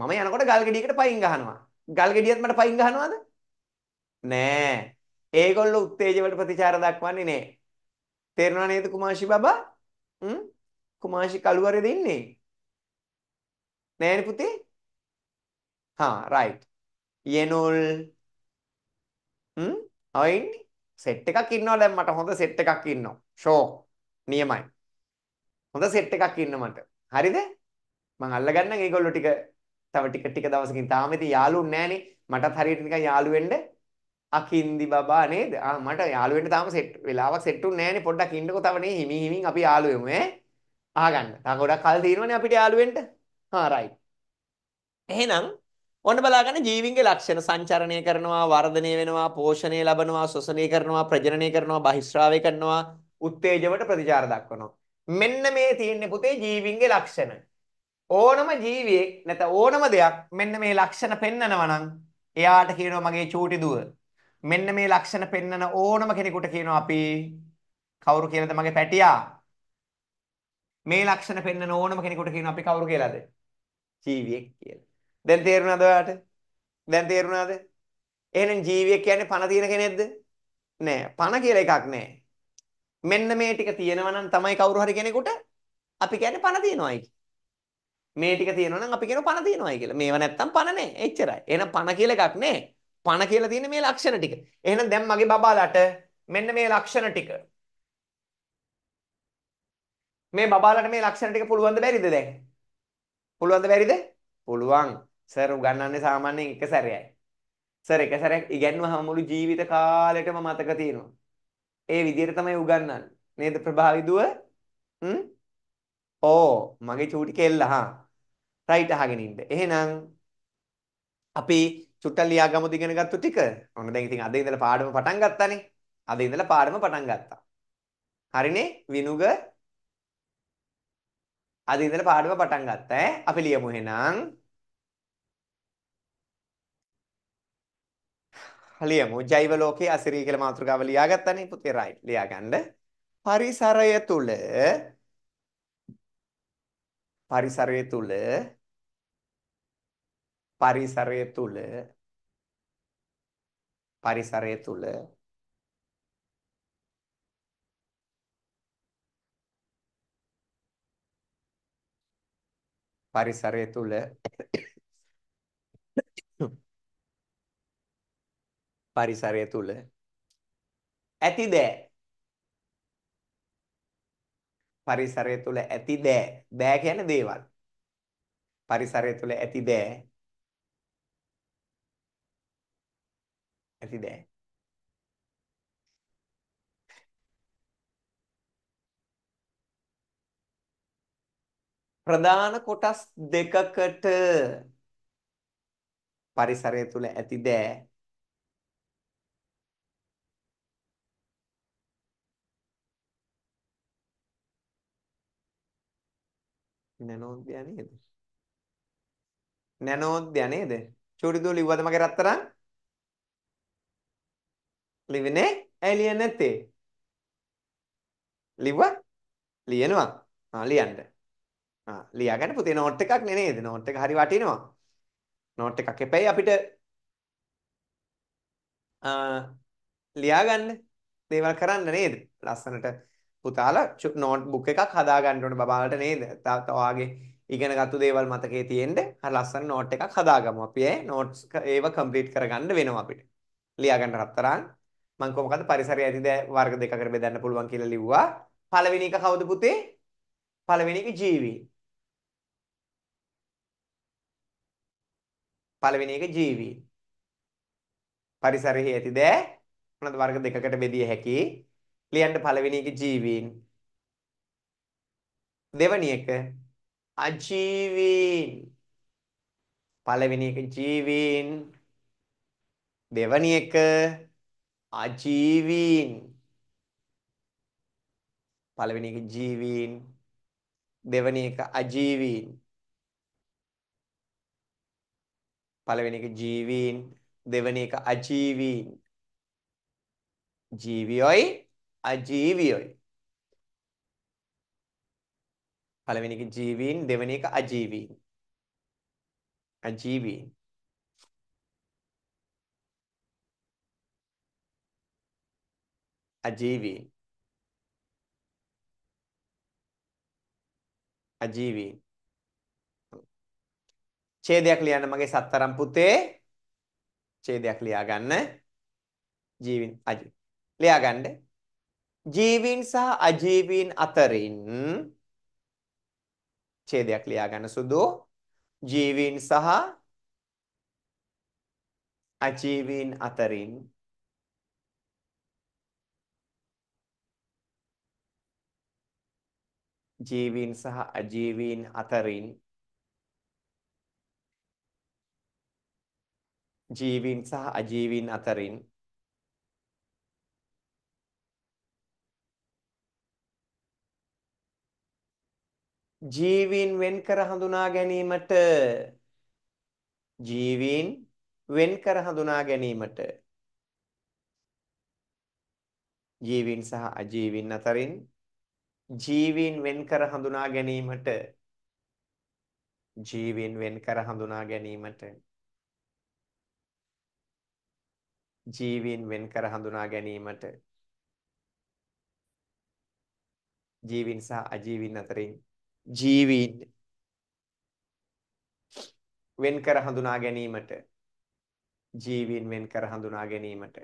Speaker 1: මම යනකොට ගල් ගෙඩියකට පයින් ගහනවා ගල් ගෙඩියත් මට පයින් ගහනවද නෑ ඒගොල්ලෝ උත්තේජවලට ප්‍රතිචාර දක්වන්නේ නෑ තේරෙනව නේද කුමාෂි බබා හ්ම් කුමාෂි කළුවරේද ඉන්නේ නෑනේ පුතේ හා රයිට්. යෙනුල් හ්ම් අවයින්නේ සෙට් එකක් ඉන්නවා දැන් මට හොඳ සෙට් එකක් ඉන්නවා. ෂෝ නියමයි. හොඳ සෙට් එකක් ඉන්න මට. හරිද? මං අල්ලගන්නම් ඒගොල්ලෝ ටික තව ටික ටික දවසකින් තාම ඉතින් යාළුවෝ නැහනේ. මටත් හරියට නිකන් යාළු වෙන්න අකින්දි බබා නේද? ආ මට යාළු වෙන්න තාම සෙට් වෙලාවක් සෙට් උන්නේ නැහනේ. පොඩ්ඩක් ඉන්නකෝ තව නේ හිමි හිමින් අපි යාළු වෙමු ඈ. අහගන්න. තා ගොඩක් කල් තියෙනවනේ අපිට යාළු වෙන්න. හා රයිට්. එහෙනම් ඔන්න බලාගන්න ජීවීන්ගේ ලක්ෂණ සංචරණය කරනවා වර්ධනය වෙනවා පෝෂණය ලබනවා ශ්වසනය කරනවා ප්‍රජනනය කරනවා බහිස්රාවය කරනවා උත්තේජවට ප්‍රතිචාර දක්වනවා මෙන්න මේ තියෙන්නේ පුතේ ජීවීන්ගේ ලක්ෂණ ඕනම ජීවියෙක් නැත ඕනම දෙයක් මෙන්න මේ ලක්ෂණ පෙන්නනවා නම් එයාට කියනවා මගේ චූටි දුව මෙන්න මේ ලක්ෂණ පෙන්නන ඕනම කෙනෙකුට කියනවා අපි කවුරු කියලාද මගේ පැටියා මේ ලක්ෂණ පෙන්නන ඕනම කෙනෙකුට කියනවා අපි කවුරු කියලාද ජීවියෙක් කියලා දැන් තේරුණාද ඔයාට? දැන් තේරුණාද? එහෙනම් ජීවියෙක් කියන්නේ පණ තියෙන කෙනෙක්ද? නෑ. පණ කියලා එකක් නෑ. මෙන්න මේ ටික තියෙනවා නම් තමයි කවුරු හරි කෙනෙකුට අපි කියන්නේ පණ තියනවායි මේ ටික තියෙනවා නම් අපි කියනවා පණ තියනවායි කියලා. මේව නැත්තම් පණ නෑ. එච්චරයි. එහෙනම් පණ කියලා එකක් නෑ. පණ කියලා තියෙන්නේ මේ ලක්ෂණ ටික. එහෙනම් දැන් මගේ බබාලට මෙන්න මේ ලක්ෂණ ටික මේ බබාලට මේ ලක්ෂණ ටික පුළුවන්ද බැරිද දැන්? පුළුවන්ද බැරිද? පුළුවන්. සර් උගන්වන්නේ සාමාන්‍යයෙන් එක සැරයයි. සර් එක සැරයක් ඉගෙනුවම මුළු ජීවිත කාලෙටම මතක තියෙනවා. ඒ විදිහට තමයි උගන්වන්නේ. නේද ප්‍රභාවිදුව? හ්ම්? ඕ මගේ චූටි කෙල්ල හා. රයිට් අහගෙන ඉන්න. එහෙනම් අපි චුට්ටක් ලියා ගමු දිගෙන ගත්තු ටික. ඔන්න දැන් ඉතින් අද ඉඳලා පාඩම පටන් ගත්තානේ. අද ඉඳලා පාඩම පටන් ගත්තා. හරිනේ විනුග අද ඉඳලා පාඩම පටන් ගත්තා ඈ. අපි ලියමු එහෙනම්. ලියමු. ජෛව ලෝකයේ අසිරිය කියලා මාතෘකාව ලියාගත්තනේ පුතේ රයිට් ලියාගන්න. පරිසරය තුල පරිසරය තුල පරිසරය තුල පරිසරය තුල පරිසරය තුල පරිසරය තුල ඇති දෑ පරිසරය තුල ඇති දෑ දෑ කියන්නේ දේවල් පරිසරය තුල ඇති දෑ ඇති දෑ ප්‍රධාන කොටස් දෙකකට පරිසරය තුල ඇති දෑ නැනෝද්‍යා නේද? නැනෝද්‍යා නේද? චූටිදෝ ලිව්වද මගේ රත්තරන්? ලිව්නේ? ඇයි ලියන්නේ නැත්තේ? ලිව්වා? ලියනවා. ආ ලියන්න. ආ ලියාගන්න පුතේ නෝට් එකක් නේ නේද? නෝට් එක හරි වටිනවා. නෝට් එකක් එපැයි අපිට ආ ලියාගන්න. දේවල් කරන්න නේද? ලස්සනට පුතාලා නෝට්බුක් එකක් හදා ගන්න ඕනේ බබාලට නේද? තවාගේ ඉගෙනගත්තු දේවල් මතකයේ තියෙන්න අර ලස්සන නෝට් එකක් හදාගමු. අපි ඒ නෝට්ස් ඒව කම්ප්ලීට් කරගන්න වෙනවා අපිට. ලියා ගන්න රත්තරන් මම කොහොමද පරිසරය ඇතිද වර්ග දෙකකට බෙදන්න පුළුවන් කියලා ලිව්වා. පළවෙනි එක කවුද පුතේ? පළවෙනි එක ජීවි. පළවෙනි එක ජීවි. පරිසරයේ ඇතිද මොනද වර්ග දෙකකට බෙදිය හැකි? ලියන්න පළවෙනි එක ජීවීන් දෙවෙනි එක අජීවීන් පළවෙනි එක ජීවීන් දෙවෙනි එක අජීවීන් පළවෙනි එක ජීවීන් දෙවෙනි එක අජීවීන් පළවෙනි එක ජීවීන් දෙවෙනි එක අජීවීන් ජීවියොයි අජීවියයි. පළවෙනි එක ජීවීන් දෙවෙනි එක අජීවීන්. අජීවීන්. අජීවීන්. අජීවීන්. ඡේදයක් ලියන්න මගේ සත්තරම් පුතේ ඡේදයක් ලියාගන්න ජීවින් අජි ලියාගන්න ජීවීන් සහ අජීවීන් අතරින් ඡේදයක් ලියාගන්න සුදු ජීවීන් සහ අජීවීන් අතරින් ජීවීන් සහ අජීවීන් අතරින් ජීවීන් සහ අජීවීන් අතරින් ජීවීන් වෙන් කර හඳුනා ගැනීමට ජීවීන් වෙන් කර හඳුනා ගැනීමට ජීවීන් සහ අජීවීන් අතරින් ජීවීන් වෙන් කර හඳුනා ගැනීමට ජීවීන් වෙන් කර හඳුනා ගැනීමට ජීවීන් වෙන් කර හඳුනා ගැනීමට ජීවීන් සහ අජීවීන් අතරින් ජීවීන් වෙන් කර හඳුනා ගැනීමට ජීවීන් වෙන් කර හඳුනා ගැනීමට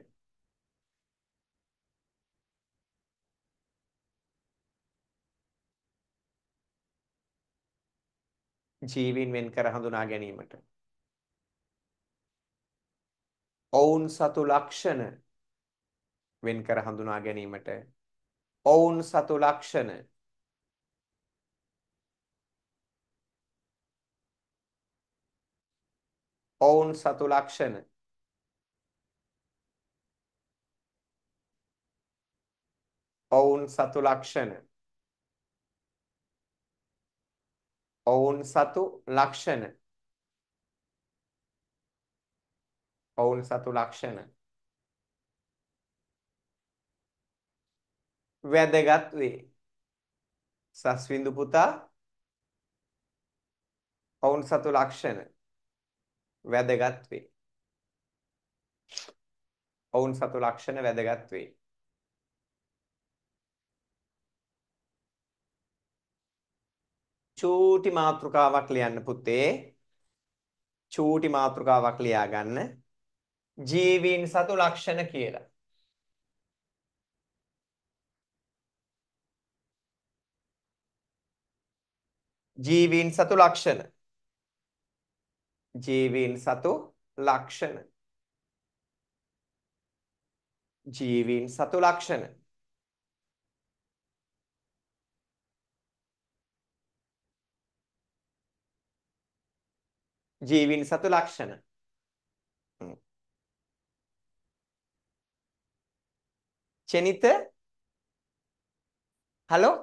Speaker 1: ජීවීන් වෙන් කර හඳුනා ගැනීමට ඔවුන් සතු ලක්ෂණ වෙන් කර හඳුනා ගැනීමට ඔවුන් සතු ලක්ෂණ ඔවුන් සතු ලක්ෂණ ඔවුන් සතු ලක්ෂණ ඔවුන් සතු ලක්ෂණ ඔවුන් සතු ලක්ෂණ වැදගත් වේ සස්විඳු පුතා ඔවුන් සතු ලක්ෂණ වැදගත් වේ. ඔවුන් සතු ලක්ෂණ වැදගත් වේ. චූටි මාතෘකාවක් ලියන්න පුතේ. චූටි මාතෘකාවක් ලියාගන්න. ජීවීන් සතු ලක්ෂණ කියලා. ජීවීන් සතු ලක්ෂණ ජීවීන් සතු ලක්ෂණ ජීවීන් සතු ලක්ෂණ ජීවීන් සතු ලක්ෂණ චනිත හලෝ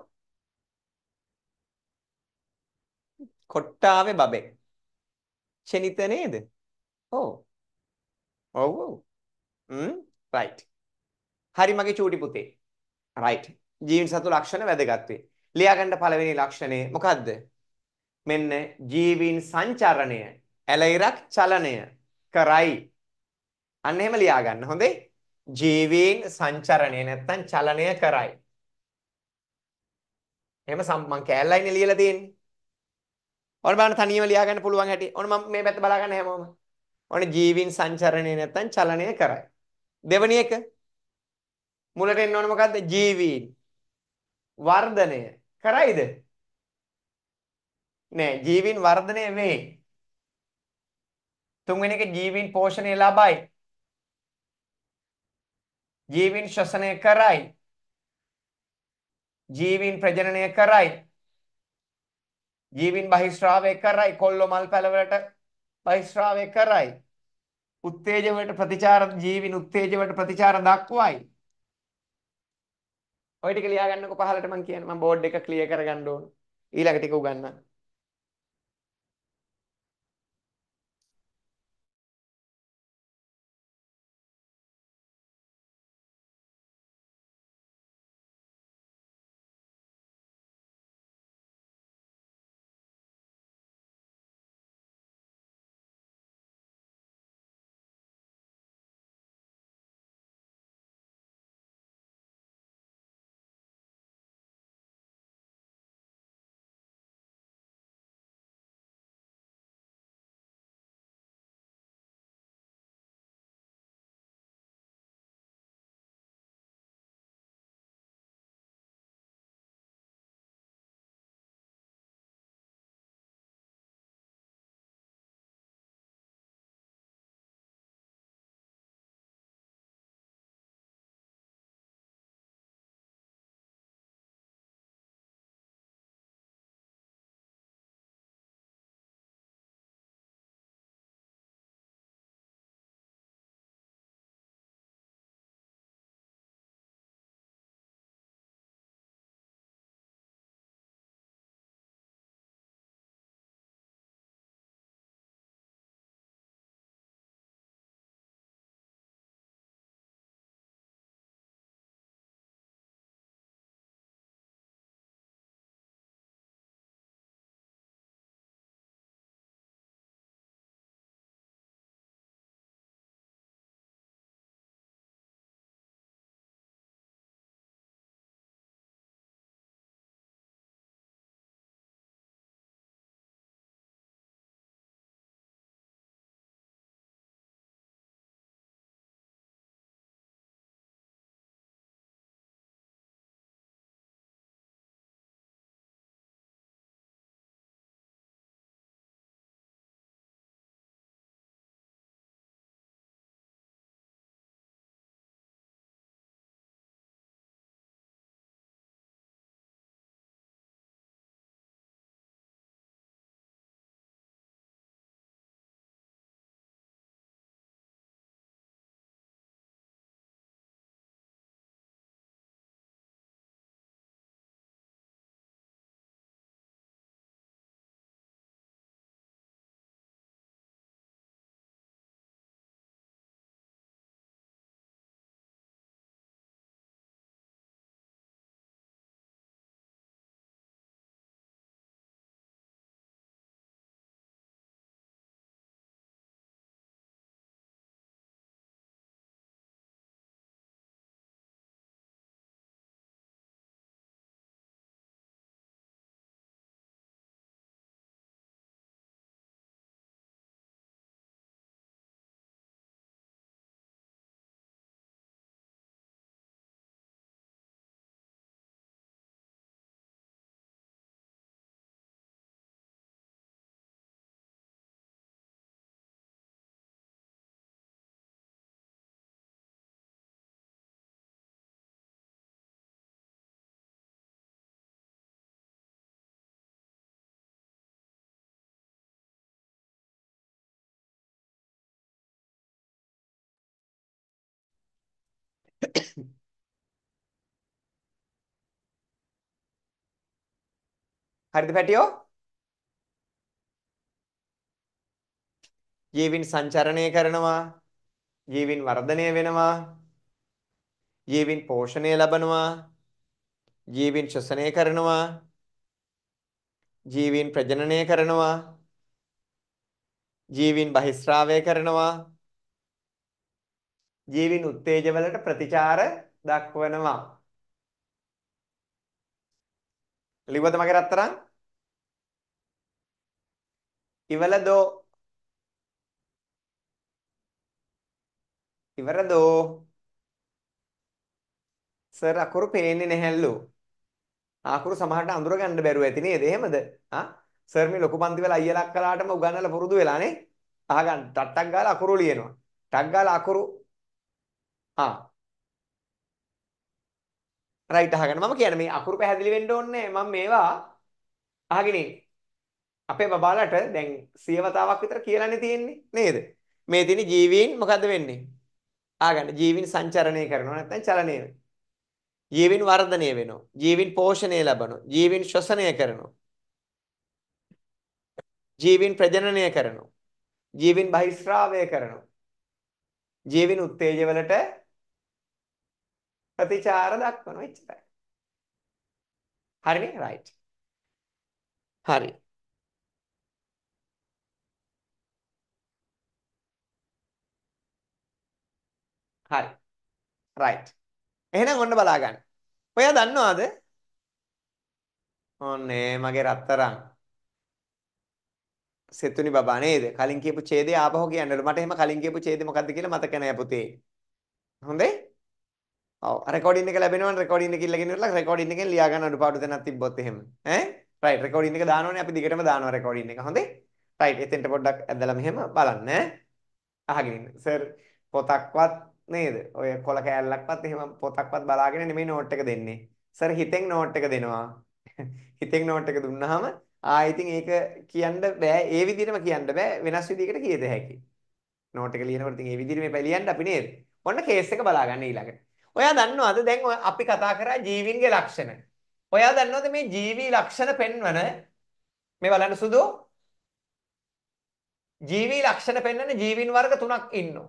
Speaker 1: කොට්ටාවේ බබෙක් චනිත නේද? ඔව්. ඔව් ඔව්. හ්ම් රයිට්. හරි මගේ චූටි පුතේ. රයිට්. ජීවීන් සතු ලක්ෂණ වැදගත් වෙයි. ලියාගන්න පළවෙනි ලක්ෂණය මොකද්ද? මෙන්න ජීවීන් සංචරණය, ඇලයිරක් චලනය කරයි. අන්න එහෙම ලියාගන්න. හොඳේ? ජීවීන් සංචරණය නැත්තම් චලනය කරයි. එහෙම මං කෑල්ලයිනේ ලියලා තියෙන්නේ. ඔන්න බලන්න තනියම ලියා ගන්න පුළුවන් හැටි. ඔන්න මම මේ පැත්ත බලා ගන්න හැමෝම. ඔන්න ජීවීන් සංචරණය නැත්තම් චලනය කරයි. දෙවෙනි එක මුලට එන්න ඕන මොකද්ද? ජීවීන් වර්ධනය කරයිද? නෑ ජීවීන් වර්ධනය වෙයි. තුන්වෙනි එක ජීවීන් පෝෂණය ලබයි. ජීවීන් ශ්වසනය කරයි. ජීවීන් ප්‍රජනනය කරයි. ජීවින් බහිශ්‍රාවය කරයි කොල්ලෝ මල් පැලවලට බහිශ්‍රාවය කරයි උත්තේජවලට ප්‍රතිචාර ජීවින් උත්තේජවලට ප්‍රතිචාර දක්වයි ඔය ටික ලියා ගන්නකො පහලට මම කියන මම බෝඩ් එක ක්ලියර් කරගන්න ඕන ඊළඟ ටික උගන්වන්න හරිද පැටියෝ? ජීවින් සංචරණය කරනවා ජීවින් වර්ධනය වෙනවා ජීවින් පෝෂණය ලබනවා ජීවින් ශ්වසනය කරනවා ජීවින් ප්‍රජනනය කරනවා ජීවින් බහිස්රාවය කරනවා ජීවින් උත්තේජවලට ප්‍රතිචාර දක්වනවා. ලිව්වද මගේ රත්තරන්? ඉවල දෝ ඉවර දෝ සර් අකුරු පේන්නේ නැහැලු අකුරු සමහරට අඳුර ගන්න බැරුව ඇති නේද එහෙමද ආ සර් මේ ලොකු පන්ති වල අයියලා කලාටම උගන්වලා පුරුදු වෙලා නේ අහගන්න ටට්ටක් ගාලා අකුරු ලියනවා ටක් ගාලා අකුරු ආ රයිට් අහගෙන මම කියන්නේ මේ අකුරු පැහැදිලි වෙන්න ඕනේ මම මේවා අහගෙන අපේ බබාලට දැන් සියවතාවක් විතර කියලානේ තියෙන්නේ නේද මේ තියෙන ජීවීන් මොකද්ද වෙන්නේ ආගන්න ජීවීන් සංචරණය කරනවා නැත්නම් චලනය ජීවීන් වර්ධනය වෙනවා ජීවීන් පෝෂණය ලබනවා ජීවීන් ශ්වසනය කරනවා ජීවීන් ප්‍රජනනය කරනවා ජීවීන් බහිස්රාවය කරනවා ජීවීන් උත්තේජවලට ප්‍රතිචාර දක්වනවා එච්චරයි. හරිනේ right. හරි. හරි. right. එහෙනම් ඔන්න බලා ගන්න. ඔයා දන්නවද? ඔන්නේ මගේ රත්තරන්. සෙතුනි බබා නේද? කලින් කියපු ඡේදය ආපහු කියන්නලු. මට එහෙම කලින් කියපු ඡේදය මොකද්ද කියලා මතක නැහැ පුතේ. හොඳයි? ඔව් රෙකෝඩින් එක ලැබෙනවනේ රෙකෝඩින් එක ඉල්ලගෙන ඉවරලා රෙකෝඩින් එකෙන් ලියා ගන්න අඩුපාඩු තැනක් තිබ්බොත් එහෙම ඈ රයිට් රෙකෝඩින් එක දානෝනේ අපි දිගටම දානවා රෙකෝඩින් එක හොඳේ රයිට් එතෙන්ට පොඩ්ඩක් ඇදලා මෙහෙම බලන්න අහගෙන ඉන්න සර් පොතක්වත් නේද ඔය කොල කෑල්ලක්වත් එහෙම පොතක්වත් බලාගෙන නෙමෙයි නෝට් එක දෙන්නේ සර් හිතෙන් නෝට් එක දෙනවා හිතෙන් නෝට් එක දුන්නාම ආ ඉතින් ඒක කියන්න බෑ ඒ විදිහටම කියන්න බෑ වෙනස් විදිහකට කියද හැකි නෝට් එක ලියනකොට ඉතින් ඒ විදිහට මේ ලියන්න අපි නේද ඔන්න කේස් එක බලාගන්න ඊළඟට ඔයා දන්නවද දැන් අපි කතා කරා ජීවීන්ගේ ලක්ෂණ. ඔයා දන්නවද මේ ජීවී ලක්ෂණ පෙන්වන මේ බලන්න සුදු ජීවී ලක්ෂණ පෙන්වන ජීවීන් වර්ග තුනක් ඉන්නවා.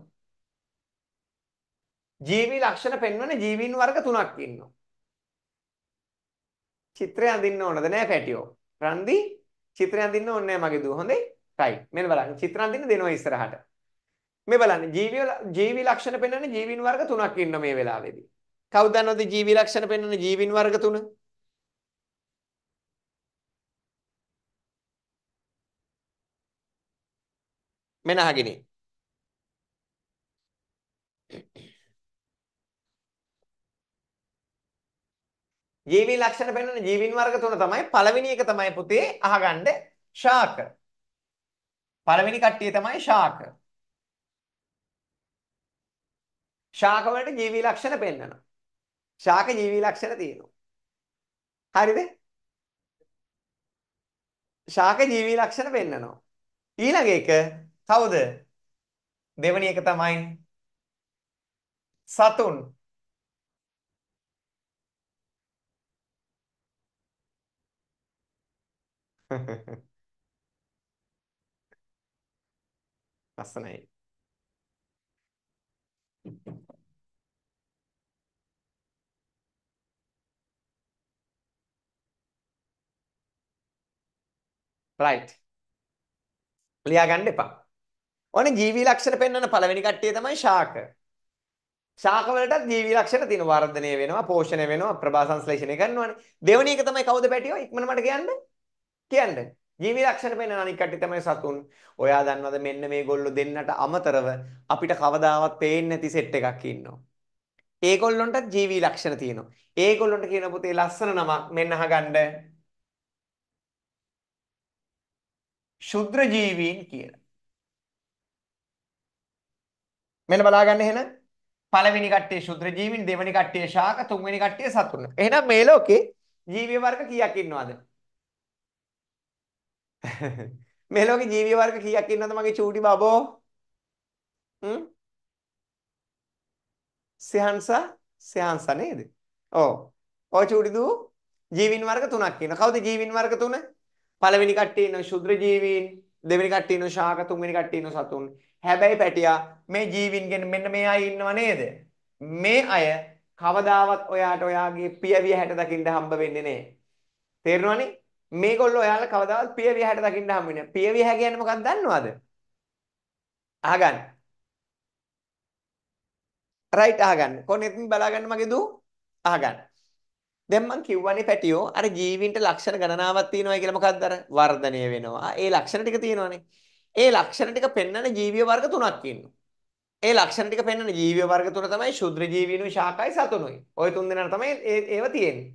Speaker 1: ජීවී ලක්ෂණ පෙන්වන ජීවීන් වර්ග තුනක් ඉන්නවා. චිත්‍රය අඳින්න ඕනද නෑ පැටියෝ. රන්දි චිත්‍රය අඳින්න ඕනේ නෑ මගේ දුව. හොඳයි. right. මෙන්න බලන්න චිත්‍ර අඳින්න දෙනවා ඉස්සරහට. මේ බලන්න ජීවි ජීවි ලක්ෂණ පෙන්වන්නේ ජීවින් වර්ග තුනක් ඉන්න මේ වෙලාවේදී. කවුද දන්නවද ජීවි ලක්ෂණ පෙන්වන්නේ ජීවින් වර්ග තුන? මෙන්න අහගෙන. ජීවි ලක්ෂණ පෙන්වන්නේ ජීවින් වර්ග තුන තමයි පළවෙනි එක තමයි පුතේ අහගන්න ශාක. පළවෙනි කට්ටිය තමයි ශාක. ශාක වලට ජීවි ලක්ෂණ පෙන්වනවා. ශාක ජීවි ලක්ෂණ තියෙනවා. හරිද? ශාක ජීවි ලක්ෂණ පෙන්වනවා. ඊළඟ එක කවුද? දෙවෙනි එක තමයි සතුන්. ලස්සනයි. Thank you. right ලියා ගන්න එපා ඕනේ ජීවි ලක්ෂණ පෙන්වන පළවෙනි කට්ටිය තමයි ශාක ශාක වලටත් ජීවි ලක්ෂණ තියෙන වර්ධනය වෙනවා පෝෂණය වෙනවා ප්‍රභා සංශ්ලේෂණය කරනවානේ දෙවෙනි එක තමයි කවුද පැටියෝ ඉක්මන මට කියන්න කියන්න ජීවි ලක්ෂණ පෙන්වන අනික් කට්ටිය තමයි සතුන්. ඔයා දන්නවද මෙන්න මේගොල්ලෝ දෙන්නට අමතරව අපිට කවදාවත් පේන්නේ නැති සෙට් එකක් ඉන්නවා. ඒගොල්ලොන්ට ජීවි ලක්ෂණ තියෙනවා. ඒගොල්ලොන්ට කියන පුතේ ලස්සන නමක් මෙන්න අහගන්න ශුද්‍ර ජීවීන් කියලා. මෙන්න බලාගන්න එහෙනම් පළවෙනි කට්ටිය ශුද්‍ර ජීවීන් දෙවෙනි කට්ටිය ශාක තුන්වෙනි කට්ටිය සතුන්. එහෙනම් මේ ලෝකේ ජීවී වර්ග කීයක් ඉන්නවද? මේ ලෝකේ ජීවී වර්ග කීයක් ඉන්නවද මගේ චූටි බබෝ? හ්ම්? සයන්සා සයන්සා නේද? ඔව්. ඔය චූටි දූ ජීවීන් වර්ග තුනක් ඉන්නවා. කවුද ජීවීන් වර්ග තුන? පළවෙනි කට්ටිය ඉන්නවා ශුද්‍ර ජීවීන්, දෙවෙනි කට්ටිය ඉන්නවා ශාක, තුන්වෙනි කට්ටිය ඉන්නවා සතුන්. හැබැයි පැටියා මේ ජීවීන්ගෙන් මෙන්න මේ අය ඉන්නව නේද? මේ අය කවදාවත් ඔයාට ඔයාගේ පියවිය හැට දකින්න හම්බ වෙන්නේ නැහැ. තේරෙනවනේ? මේගොල්ලෝ ඔයාලා කවදාවත් පියවිය හැට දකින්න හම්බ වෙන්නේ නැහැ. පියවිය හැ කියන්නේ මොකක්ද දන්නවද? අහගන්න. රයිට් අහගන්න. කොහොමද බලාගන්න මගේ දූ? අහගන්න. දැන් මං කියවනේ පැටියෝ අර ජීවින්ට ලක්ෂණ ගණනාවක් තියෙනවා කියලා මොකක්ද අර වර්ධනය වෙනවා. ඒ ලක්ෂණ ටික තියෙනවානේ. ඒ ලක්ෂණ ටික පෙන්වන ජීවීය වර්ග තුනක් ඉන්නවා. ඒ ලක්ෂණ ටික පෙන්වන ජීවීය වර්ග තුන තමයි ශුද්‍ර ජීවීනුයි ශාකයි සතුනුයි. ওই තුන් දෙනා තමයි ඒව තියෙන්නේ.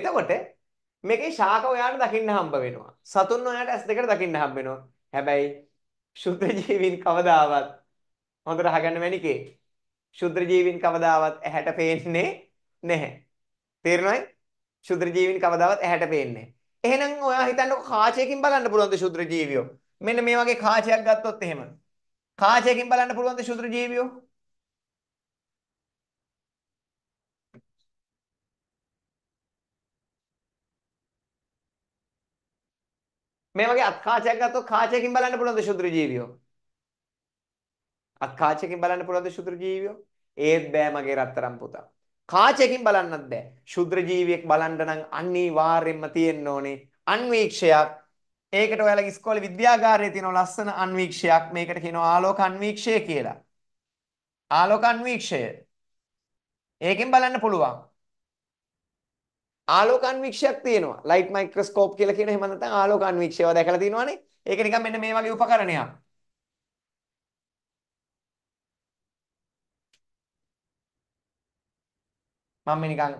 Speaker 1: එතකොට මේකේ ශාක ඔයාට දකින්න හම්බ වෙනවා. සතුන් ඔයාට ඇස් දෙකට දකින්න හම්බ වෙනවා. හැබැයි ශුද්‍ර ජීවීන් කවදාවත් හොඳට අහගන්න මැනිකේ. ශුද්‍ර ජීවීන් කවදාවත් ඇහැට පේන්නේ නැහැ. තේරෙනවද? ශුද්‍ර ජීවීන් කවදාවත් ඇහැට පේන්නේ එහෙනම් ඔයා හිතන්නකො කාචයකින් බලන්න පුළුවන්ද ශුද්‍ර ජීවියෝ? මෙන්න මේ වගේ කාචයක් ගත්තොත් එහෙම. කාචයකින් බලන්න පුළුවන්ද ශුද්‍ර ජීවියෝ? මේ වගේ අත්කාචයක් ගත්තොත් කාචයකින් බලන්න පුළුවන්ද ශුද්‍ර ජීවියෝ? අත්කාචයකින් බලන්න පුළුවන්ද ශුද්‍ර ජීවියෝ? ඒත් බෑ මගේ රත්තරන් පුතා. කාචයකින් බලන්නත් බෑ. ශුද්‍ර ජීවියෙක් බලන්න නම් අනිවාර්යයෙන්ම තියෙන්න ඕනේ අන්වීක්ෂයක්. ඒකට ඔයාලගේ ඉස්කෝලේ විද්‍යාගාරයේ තියෙන ලස්සන අන්වීක්ෂයක්. මේකට කියනවා ආලෝක අන්වීක්ෂය කියලා. ආලෝක අන්වීක්ෂය. ඒකෙන් බලන්න පුළුවන්. ආලෝක අන්වීක්ෂයක් තියෙනවා. ලයිට් මයික්‍රොස්කෝප් කියලා කියන එහෙම නැත්නම් ආලෝක අන්වීක්ෂයව දැකලා තියෙනවානේ. ඒක නිකන් මෙන්න මේ වගේ උපකරණයක්. මම මේ නිකන්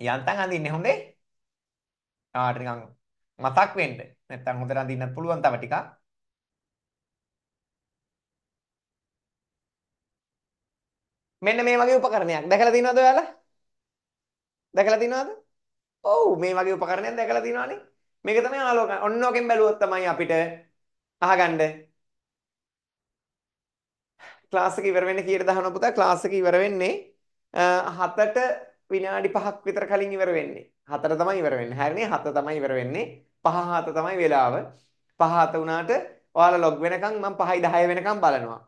Speaker 1: යන්තම් අඳින්නේ හොඳේ. ආට නිකන් මතක් වෙන්න. නැත්තම් හොඳට අඳින්නත් පුළුවන් තව ටිකක්. මෙන්න මේ වගේ උපකරණයක් දැකලා තියෙනවද ඔයාලා? දැකලා තියෙනවද? ඔව් මේ වගේ උපකරණයක් දැකලා තියෙනවනේ. මේක තමයි ආලෝක. ඔන්න ඔකෙන් බැලුවොත් තමයි අපිට අහගන්න ක්ලාස් එක ඉවර වෙන්න කීයට දහනවා පුතා ක්ලාස් එක ඉවර වෙන්නේ හතට විනාඩි පහක් විතර කලින් ඉවර වෙන්නේ. හතර තමයි ඉවර වෙන්නේ. හරිනේ හත තමයි ඉවර වෙන්නේ. පහ හත තමයි වෙලාව. පහ හත වුණාට ඔයාලා ලොග් වෙනකන් මම 5යි 10 වෙනකන් බලනවා.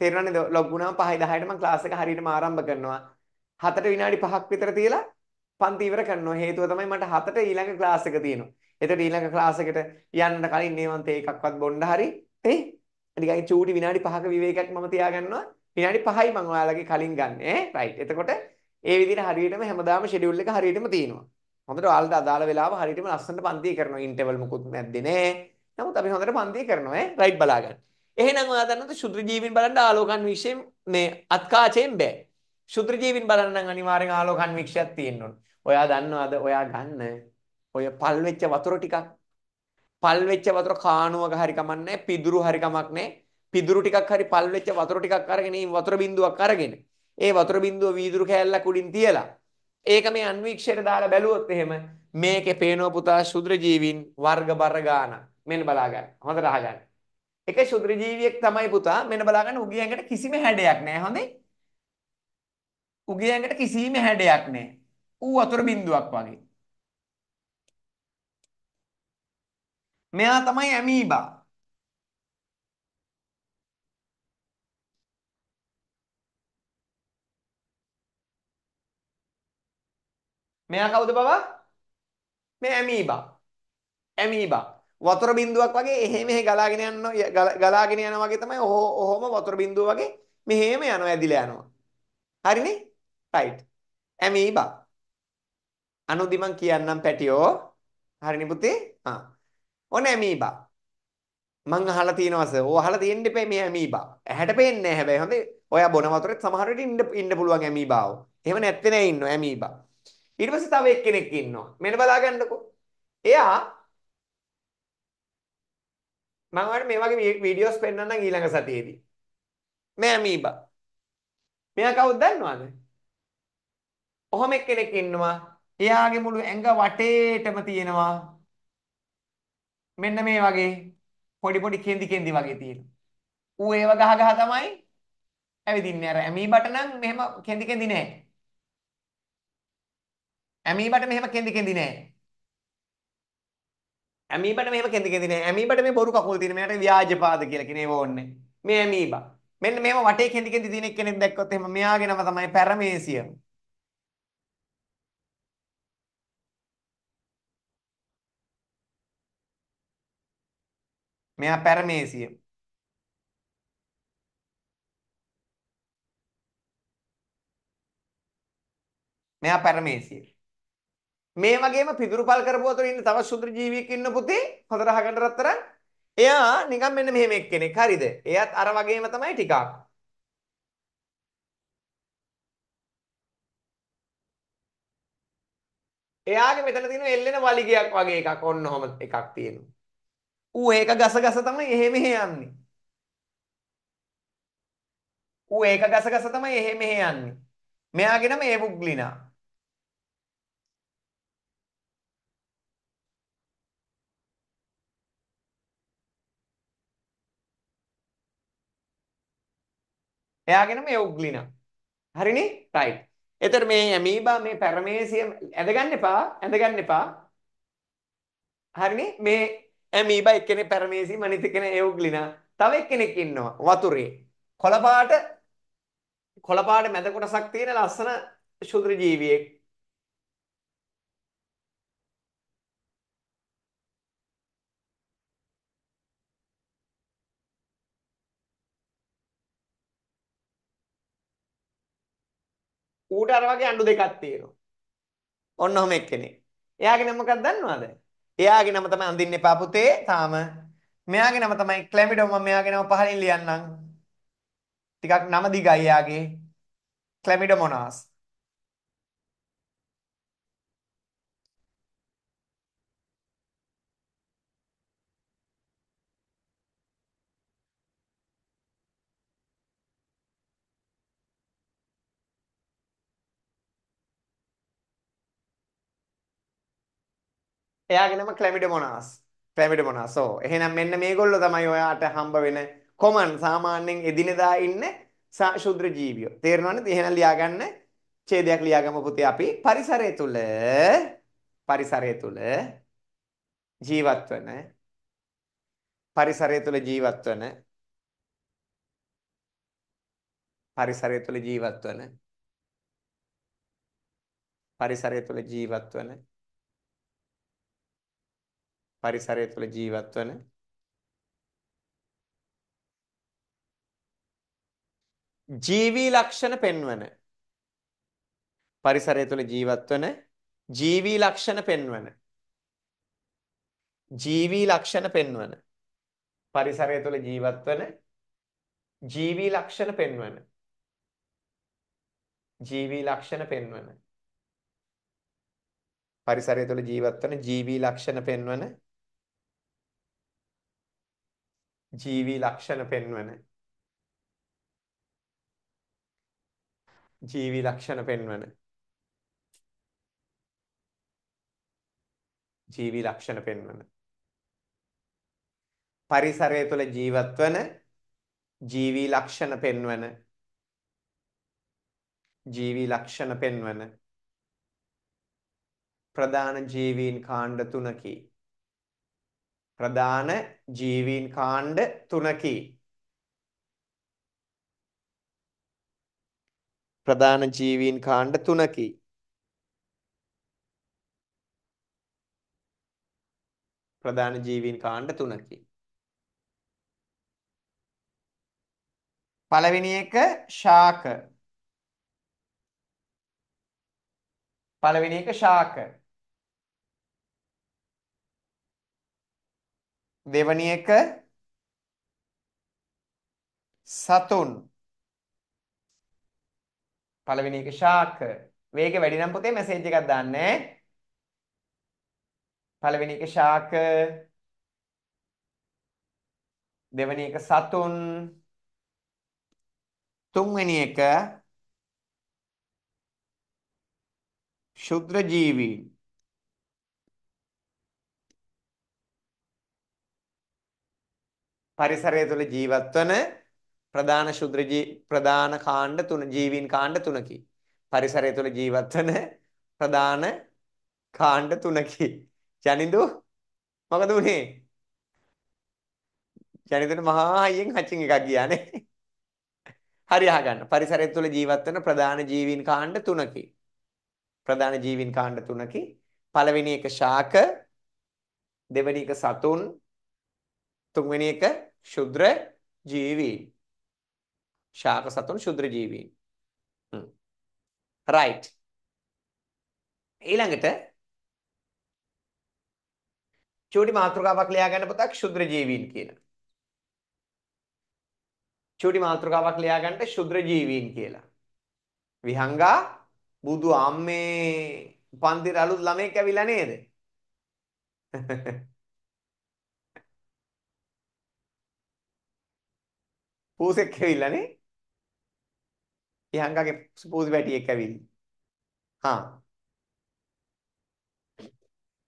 Speaker 1: තේරෙනවද? ලොග් වුණාම 5යි 10ට මම ක්ලාස් එක හරියටම ආරම්භ කරනවා. හතට විනාඩි පහක් විතර තියලා පන්ති ඉවර කරනවා. හේතුව තමයි මට හතට ඊළඟ ක්ලාස් එක තියෙනවා. එතකොට ඊළඟ ක්ලාස් එකට යන්න කලින් මේ මන්තේ එකක්වත් බොන්න හරි. ඒ නිකන් චූටි විනාඩි 5ක විවේකයක් මම තියාගන්නවා. විනාඩි 5යි මම ඔයාලගේ කලින් ගන්න ඈ රයිට් එතකොට ඒ විදිහට හරියටම හැමදාම ෂෙඩියුල් එක හරියටම තියෙනවා හොඳට ඔයාලට අදාළ වෙලාව හරියටම ලස්සනට පන්තිය කරනවා ඉන්ටර්වල් මුකුත් නැද්දේ නෑ නමුත් අපි හොඳට පන්තිය කරනවා ඈ රයිට් බලාගන්න එහෙනම් ඔයා දන්නවද ශුද්‍ර ජීවීන් බලන්න ආලෝකන් විශේෂයෙන් මේ අත්කාචයෙන් බෑ ශුද්‍ර ජීවීන් බලන්න නම් අනිවාර්යෙන් ආලෝකන් වික්ෂයක් තියෙන්න ඕන ඔයා දන්නවද ඔයා ගන්න ඔය පල් වෙච්ච වතුර ටිකක් පල් වෙච්ච වතුර කාණුවක හරි කමක් නැහැ පිදුරු හරි කමක් නැහැ පිදුරු ටිකක් හරි පල් වෙච්ච වතුර ටිකක් අරගෙන ඊ වතුර බින්දුවක් අරගෙන ඒ වතුර බින්දුව වීදුරු කෑල්ලක් උඩින් තියලා ඒක මේ අන්වීක්ෂයට දාලා බැලුවොත් එහෙම මේකේ පේනවා පුතා ශුද්‍ර ජීවීන් වර්ග බර ගාන මෙන්න බලා ගන්න හොඳට අහගන්න එක ශුද්‍ර ජීවියෙක් තමයි පුතා මෙන්න බලා ගන්න උගේ ඇඟට කිසිම හැඩයක් නැහැ හොඳයි උගේ ඇඟට කිසිම හැඩයක් නැහැ ඌ වතුර බින්දුවක් වගේ මෙයා තමයි ඇමීබා මෙයා කවුද බබා? මේ ඇමීබා. ඇමීබා. වතුර බින්දුවක් වගේ එහෙ මෙහෙ ගලාගෙන යනවා ගලාගෙන යනවා වගේ තමයි ඔහොම වතුර බින්දුව වගේ මෙහෙම යනවා ඇදිලා යනවා. හරිනේ? රයිට්. ඇමීබා. අනුදි මං කියන්නම් පැටියෝ. හරිනේ පුතේ? ආ. ඔන්න ඇමීබා. මං අහලා තියෙනවස ඕ අහලා තියෙන්න එපේ මේ ඇමීබා. ඇහැට පේන්නේ නැහැ හැබැයි හොඳේ. ඔයා බොන වතුරෙත් සමහර වෙලට ඉන්න ඉන්න පුළුවන් ඇමීබාව. එහෙම නැත්නම් ඉන්නවා ඇමීබා. ඊට පස්සේ තව එක්කෙනෙක් ඉන්නවා. මෙන්න බලාගන්නකෝ. එයා මම ඔයාලට මේ වගේ වීඩියෝස් පෙන්වන්නම් ඊළඟ සතියේදී. මේ අමීබා. මෙයා කවුද දන්නවද? ඔහොම එක්කෙනෙක් ඉන්නවා. එයාගේ මුළු ඇඟ වටේටම තියෙනවා. මෙන්න මේ වගේ පොඩි පොඩි කෙඳි කෙඳි වගේ තියෙනවා. ඌ ඒව ගහ ගහ තමයි ඇවිදින්නේ අර ඇමීබට නම් මෙහෙම කෙඳි කෙඳි නැහැ. ඇමීබට මෙහෙම කෙඳි කෙඳි නෑ. ඇමීබට මෙහෙම කෙඳි කෙඳි නෑ. ඇමීබට මේ බොරු කකුල් තියෙන මෙයාට ව්‍යාජපාද කියලා කියන ඒව ඕන්නේ. මේ ඇමීබා. මෙන්න මේව වටේ කෙඳි කෙඳි තියෙන කෙනෙක් දැක්කොත් එහෙම මෙයාගේ නම තමයි පැරමේසියම්. මෙයා පැරමේසියම්. මෙයා පැරමේසියම්. මේ වගේම පිදුරුපල් කරපුවතර ඉන්න තවත් සුන්දර ජීවියෙක් ඉන්න පුතේ හතර හකට රත්තරන්. එයා නිකන් මෙන්න මෙහෙම එක්කෙනෙක්. හරිද? එයාත් අර වගේම තමයි ටිකක්. එයාගේ මෙතන තියෙන එල්ලෙන වලිගයක් වගේ එකක් ඔන්න ඔහම එකක් තියෙනවා. ඌ ඒක ගස ගස තමයි එහෙ මෙහෙ යන්නේ. ඌ ඒක ගස ගස තමයි එහෙ මෙහෙ යන්නේ. මෙයාගේ නම ඒවුග්ලිනා. එයාගෙනම යෝග්ලිනා. හරිනේ? right. එතකොට මේ ඇමීබා මේ පැරමේසිය ඇඳගන්න එපා ඇඳගන්න එපා. හරිනේ? මේ ඇමීබා එක්කෙනෙක් පැරමේසිය අනිත් එක්කෙනෙක් යෝග්ලිනා. තව එක්කෙනෙක් ඉන්නවා වතුරේ. කොළපාට කොළපාට මැද කොටසක් තියෙන ලස්සන ශුද්‍ර ජීවියෙක්. ඌට අර වගේ අඬු දෙකක් තියෙනවා. ඔන්න ඔහම එක්කෙනෙක්. එයාගේ නම මොකක්ද දන්නවද? එයාගේ නම තමයි අඳින්න එපා පුතේ තාම. මෙයාගේ නම තමයි ක්ලැමිඩෝ මම මෙයාගේ නම පහලින් ලියන්නම්. ටිකක් නම දිගයි එයාගේ. ක්ලැමිඩෝ මොනාස්. එයාගේ නම ක්ලැමිඩොමොනාස්. ක්ලැමිඩොමොනාස්. ඔව්. එහෙනම් මෙන්න මේගොල්ලෝ තමයි ඔයාට හම්බ වෙන කොමන් සාමාන්‍යයෙන් එදිනෙදා ඉන්න ශුද්‍ර ජීවියෝ. තේරෙනවද? එහෙනම් ලියාගන්න ඡේදයක් ලියාගමු පුතේ අපි පරිසරය තුල පරිසරය තුල ජීවත් වෙන පරිසරය තුල ජීවත් වෙන පරිසරය තුල ජීවත් වෙන පරිසරය තුල ජීවත් වෙන පරිසරය තුළ ජීවත් වන ජීවී ලක්ෂණ පෙන්වන පරිසරය තුළ ජීවත් වන ජීවී ලක්ෂණ පෙන්වන ජීවී ලක්ෂණ පෙන්වන පරිසරය තුළ ජීවත් වන ජීවී ලක්ෂණ පෙන්වන ජීවී ලක්ෂණ පෙන්වන පරිසරය තුළ ජීවත් වන ජීවී ලක්ෂණ පෙන්වන ජීවි ලක්ෂණ පෙන්වන ජීවි ලක්ෂණ පෙන්වන ජීවි ලක්ෂණ පෙන්වන පරිසරය තුළ ජීවත් වන ජීවි ලක්ෂණ පෙන්වන ජීවි ලක්ෂණ පෙන්වන ප්‍රධාන ජීවීන් කාණ්ඩ තුනකි ප්‍රධාන ජීවීන් කාණ්ඩ තුනකි. ප්‍රධාන ජීවීන් කාණ්ඩ තුනකි. ප්‍රධාන ජීවීන් කාණ්ඩ තුනකි. පළවෙනි එක ශාක. පළවෙනි එක ශාක. දෙවැනි එක සතුන් පළවෙනි එක ශාක වේග වැඩි නම් පුතේ මැසේජ් එකක් දාන්න පළවෙනි එක ශාක දෙවැනි එක සතුන් තුන්වෙනි එක ශුද්‍ර ජීවීන් පරිසරය තුළ ජීවත්වන ප්‍රධාන ශුද්‍ර ප්‍රධාන කාණ්ඩ තුන ජීවීන් කාණ්ඩ තුනකි. පරිසරය තුළ ජීවත්වන ප්‍රධාන කාණ්ඩ තුනකි. ජනිදු මොකද උනේ? ජනිදුට මහා හයියෙන් හචින් එකක් ගියානේ. හරි අහගන්න. පරිසරය තුළ ජීවත්වන ප්‍රධාන ජීවීන් කාණ්ඩ තුනකි. ප්‍රධාන ජීවීන් කාණ්ඩ තුනකි. පළවෙනි එක ශාක, දෙවෙනි එක සතුන්, තුන්වෙනි එක ශුද්‍ර ජීවීන්. ශාක සතුන් ශුද්‍ර ජීවීන්. right ඊළඟට චූටි මාතෘකාවක් ලියා ගන්න පුතක් ශුද්‍ර ජීවීන් කියලා. චූටි මාතෘකාවක් ලියා ගන්න ශුද්‍ර ජීවීන් කියලා. විහංගා බුදු අම්මේ පන්තිර අලුත් ළමෙක් ඇවිල්ලා නේද? පූසෙක් ඇවිල්ලානේ. ඉහංගගේ පූසි පැටියෙක් ඇවිල්ලා. හා.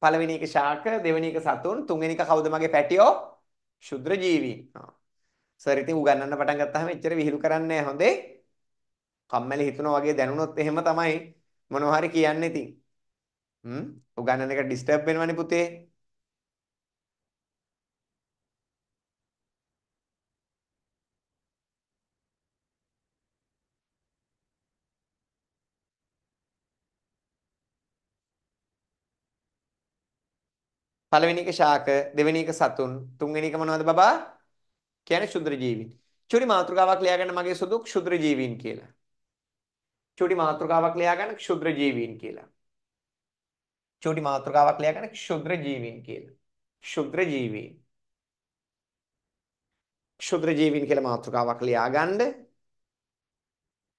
Speaker 1: පළවෙනි එක ශාක, දෙවෙනි එක සතුන්, තුන්වෙනි එක කවුද මගේ පැටියෝ? ශුද්‍ර ජීවීන්. සර් ඉතින් උගන්වන්න පටන් ගත්තාම එච්චර විහිළු කරන්නේ හොඳේ. කම්මැලි හිතුණා වගේ දැනුණොත් එහෙම තමයි මොනවා හරි කියන්නේ ඉතින්. හ්ම් උගන්නන එක ඩිස්ටර්බ් වෙනවනේ පුතේ. පළවෙනි එක ශාක, දෙවෙනි එක සතුන්, තුන්වෙනි එක මොනවද බබා? කියන්නේ ශුද්‍ර ජීවීන්. චුටි මාතෘකාවක් ලියාගන්න මගේ සුදු ක්ෂුද්‍ර ජීවීන් කියලා. චුටි මාතෘකාවක් ලියාගන්න ක්ෂුද්‍ර ජීවීන් කියලා. චුටි මාතෘකාවක් ලියාගන්න ක්ෂුද්‍ර ජීවීන් කියලා. ක්ෂුද්‍ර ජීවීන්. ක්ෂුද්‍ර ජීවීන් කියලා මාතෘකාවක් ලියාගන්න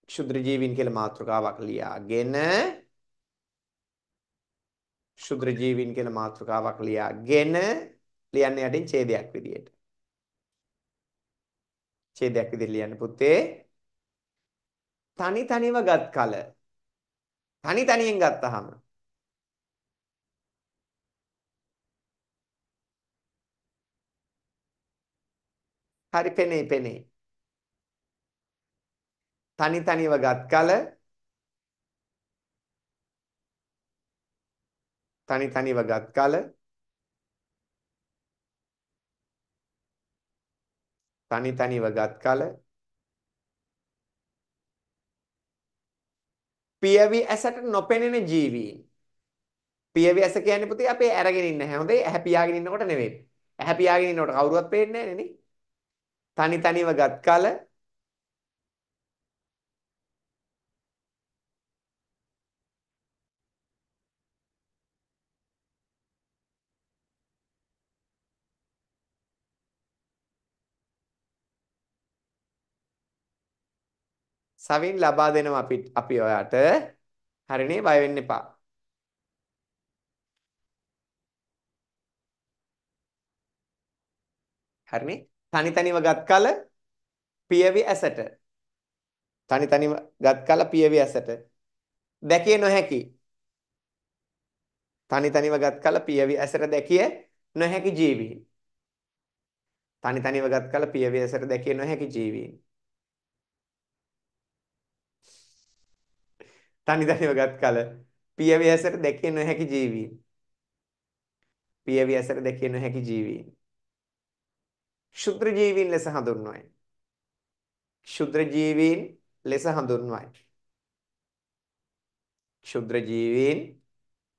Speaker 1: ක්ෂුද්‍ර ජීවීන් කියලා මාතෘකාවක් ලියාගෙන ශුද්‍ර ජීවීන් කියන මාතෘකාවක් ලියාගෙන ලියන්න යටින් ඡේදයක් විදියට. ඡේදයක් විදියට ලියන්න පුතේ. තනි තනිව ගත් කල. තනි තනියෙන් ගත්තාම හරි පෙනේ පෙනේ. තනි තනිව ගත් කල තනි තනිව ගත් කල තනි තනිව ගත් කල පියවි ඇසට නොපෙනෙන ජීවීන් පියවි ඇස කියන්නේ පුතේ අපේ ඇරගෙන ඉන්න හැ හොඳේ ඇහැ පියාගෙන ඉන්නකොට නෙවෙයි ඇහැ පියාගෙන ඉන්නකොට කවුරුවත් පේන්නේ නැහැ නේ තනි තනිව ගත් කල සවින් ලබා දෙනවා අපි අපි ඔයාට. හරිනේ බය වෙන්න එපා. හරිනේ තනි තනිව ගත් කල පියවි ඇසට. තනි තනිව ගත් කල පියවි ඇසට. දැකිය නොහැකි. තනි තනිව ගත් කල පියවි ඇසට දැකිය නොහැකි ජීවීන්. තනි තනිව ගත් කල පියවි ඇසට දැකිය නොහැකි ජීවීන්. තනි තනිව ගත් කල පිය ව්‍යසයට දැකිය නොහැකි ජීවීන්. පිය ව්‍යසයට දැකිය නොහැකි ජීවීන්. ශුද්‍ර ජීවීන් ලෙස හඳුන්වයි. ශුද්‍ර ජීවීන් ලෙස හඳුන්වයි. ශුද්‍ර ජීවීන්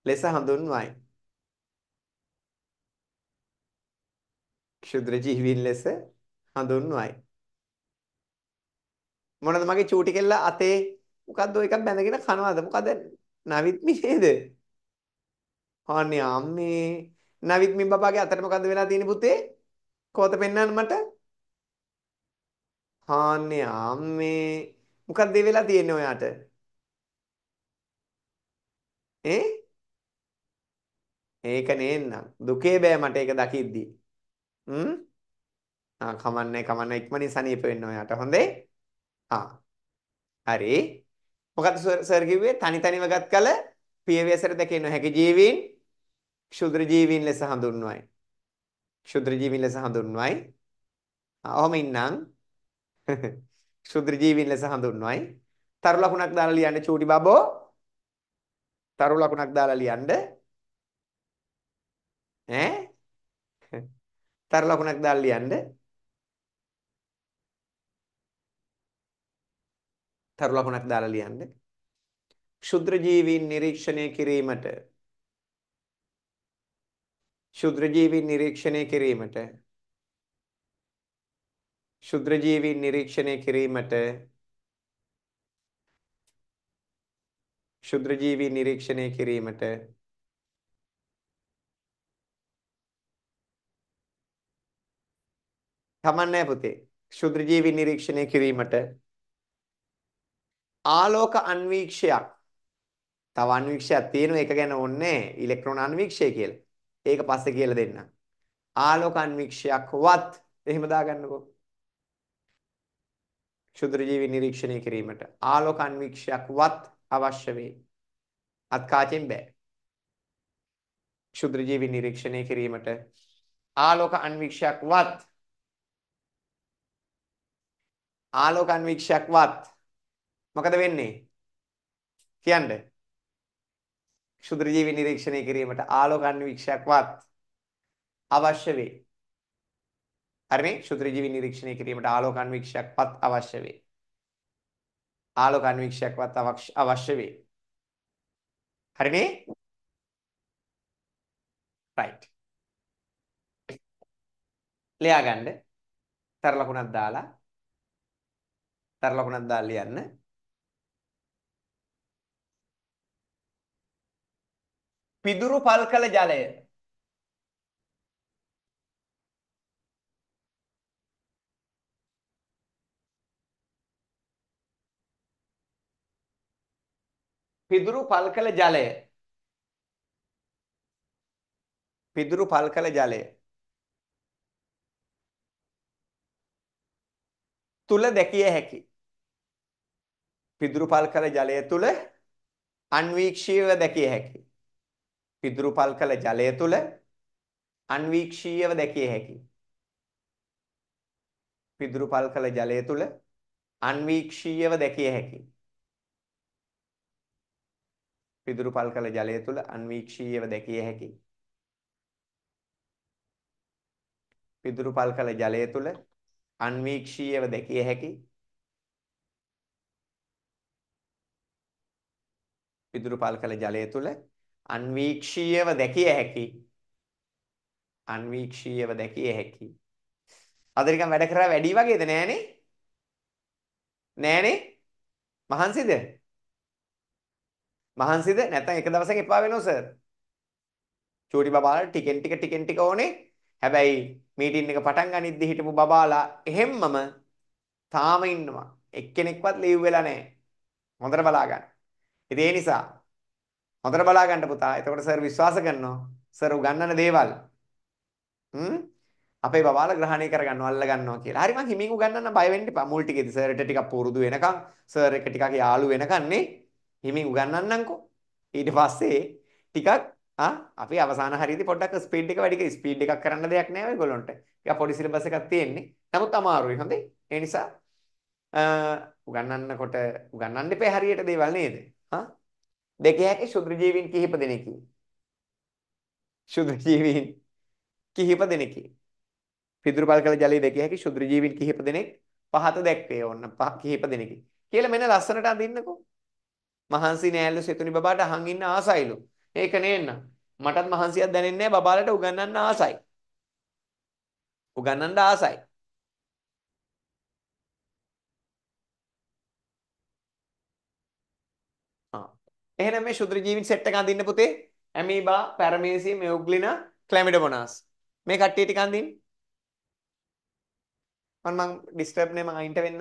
Speaker 1: ලෙස හඳුන්වයි. ශුද්‍ර ජීවීන් ලෙස හඳුන්වයි. මොනද මගේ චූටි කෙල්ල අතේ මොකද්ද ඔය එකක් බැඳගෙන කනවද? මොකද නවිත්මි නේද? අනේ අම්මේ නවිත්මි බබාගේ අතට මොකද්ද වෙලා තියෙන්නේ පුතේ? කොහොත පෙන්වන්න මට? අනේ අම්මේ මොකද්ද වෙලා තියෙන්නේ ඔයාට? ඈ ඒක නේන්නම් දුකේ බෑ මට ඒක දකිද්දි හ්ම් ආ කමන්නේ කමන්නේ ඉක්මනින් සනීප වෙන්න ඔයාට හොඳේ ආ හරි මොකද සර් කිව්වේ තනි තනිව ගත් කල පියවැසට දැකිය නොහැකි ජීවීන් ක්ෂුද්‍ර ජීවීන් ලෙස හඳුන්වයි. ක්ෂුද්‍ර ජීවීන් ලෙස හඳුන්වයි. ඔහොම ඉන්නම්. ක්ෂුද්‍ර ජීවීන් ලෙස හඳුන්වයි. තරු ලකුණක් දාලා ලියන්න චූටි බබෝ. තරු ලකුණක් දාලා ලියන්න. ඈ? තරු ලකුණක් දාලා ලියන්න. තරු ලකුණක් දාලා ලියන්න. ක්ෂුද්‍ර ජීවීන් නිරීක්ෂණය කිරීමට ක්ෂුද්‍ර ජීවීන් නිරීක්ෂණය කිරීමට ක්ෂුද්‍ර ජීවීන් නිරීක්ෂණය කිරීමට ක්ෂුද්‍ර ජීවී නිරීක්ෂණය කිරීමට තමන්නේ පුතේ ක්ෂුද්‍ර ජීවී නිරීක්ෂණය කිරීමට ආලෝක අන්වීක්ෂයක්. තව අන්වීක්ෂයක් තියෙනවා ඒක ගැන ඕනේ ඉලෙක්ට්‍රෝන අන්වීක්ෂය කියලා. ඒක පස්සේ කියලා දෙන්නම්. ආලෝක අන්වීක්ෂයක්වත් එහෙම දාගන්නකෝ. ක්ෂුද්‍ර ජීවි නිරීක්ෂණය කිරීමට ආලෝක අන්වීක්ෂයක්වත් අවශ්‍ය වේ. අත්කාචෙන් බෑ. ක්ෂුද්‍ර ජීවි නිරීක්ෂණය කිරීමට ආලෝක අන්වීක්ෂයක්වත් ආලෝක අන්වීක්ෂයක්වත් මොකද වෙන්නේ? කියන්න. ක්ෂුද්‍ර ජීවි නිරීක්ෂණය කිරීමට ආලෝකාන්වීක්ෂයක්වත් අවශ්‍ය වේ. හරිනේ? ක්ෂුද්‍ර ජීවි නිරීක්ෂණය කිරීමට ආලෝකාන්වීක්ෂයක්වත් අවශ්‍ය වේ. ආලෝකාන්වීක්ෂයක්වත් අවශ්‍ය වේ. හරිනේ? right. ලියා ගන්න. තර ලකුණක් දාලා තර ලකුණක් දාලා ලියන්න. පිදුරු පල් කළ ජලය පිදුරු පල් කළ ජලය පිදුරු පල් කළ ජලය තුල දැකිය හැකි පිදුරු පල් කළ ජලය තුල අන්වීක්ෂීව දැකිය හැකි පිදුරුපල් කළ ජලය තුල අන්වීක්ෂීයව දැකිය හැකියි. පිදුරුපල් කළ ජලය තුල අන්වීක්ෂීයව දැකිය හැකියි. පිදුරුපල් කළ ජලය තුල අන්වීක්ෂීයව දැකිය හැකියි. පිදුරුපල් කළ ජලය තුල අන්වීක්ෂීයව දැකිය හැකියි. පිදුරුපල් කළ ජලය තුල අන්වීක්ෂීයව දැකිය හැකි අන්වීක්ෂීයව දැකිය හැකි අද නිකන් වැඩ කරා වැඩි වගේද නෑනේ නෑනේ මහන්සිද මහන්සිද නැත්නම් එක දවසක් එපා වෙනව සර් චූටි බබාලා ටිකෙන් ටික ටිකෙන් ටික ඕනේ හැබැයි මීටින් එක පටන් ගනිද්දි හිටපු බබාලා එහෙම්මම තාම ඉන්නවා එක්කෙනෙක්වත් ලීව් වෙලා නැහැ හොඳට බලා ගන්න ඉතින් ඒ නිසා හොඳට බලා ගන්න පුතා. එතකොට සර් විශ්වාස කරනවා. සර් උගන්වන දේවල් හ්ම් අපේ බබාලා ග්‍රහණය කරගන්නවා අල්ල ගන්නවා කියලා. හරි මං හිමින් උගන්වන්න බය වෙන්න එපා. මුල් ටිකේදී සර්ට ටිකක් පුරුදු වෙනකන් සර් එක ටිකක් යාළු වෙනකන් නේ හිමින් උගන්වන්නම්කෝ. ඊට පස්සේ ටිකක් ආ අපි අවසාන හරියදී පොඩ්ඩක් ස්පීඩ් එක වැඩි කර ස්පීඩ් එකක් කරන්න දෙයක් නෑ ඔයගොල්ලන්ට. ටිකක් පොඩි සිලබස් එකක් තියෙන්නේ. නමුත් අමාරුයි හොඳේ. ඒ නිසා අ උගන්වන්නකොට උගන්වන්න එපේ හරියට දේවල් නේද? ආ දෙකේ හැකි ශුද්‍ර ජීවීන් කිහිප දෙනෙකි. ශුද්‍ර ජීවීන් කිහිප දෙනෙකි. පිදුරුපල් කළ ජලයේ දෙකේ හැකි ශුද්‍ර ජීවීන් කිහිප දෙනෙක් පහත දැක්වේ ඕන්න කිහිප දෙනෙකි. කියලා මෙන්න ලස්සනට අඳින්නකෝ. මහන්සි නෑල්ලු සෙතුනි බබාට අහන් ඉන්න ආසයිලු. ඒක නේන්න. මටත් මහන්සියක් දැනෙන්නේ නෑ බබාලට උගන්වන්න ආසයි. උගන්වන්න ආසයි. එහෙනම් මේ ශුද්‍ර ජීවීන් සෙට් එක අඳින්න පුතේ. Amoeba, paramecium, euglena, chlamydomonas. මේ කට්ටිය ටික අඳින්න. මම මං ඩිස්ටර්බ් නේ මං අයින්ට වෙන්න.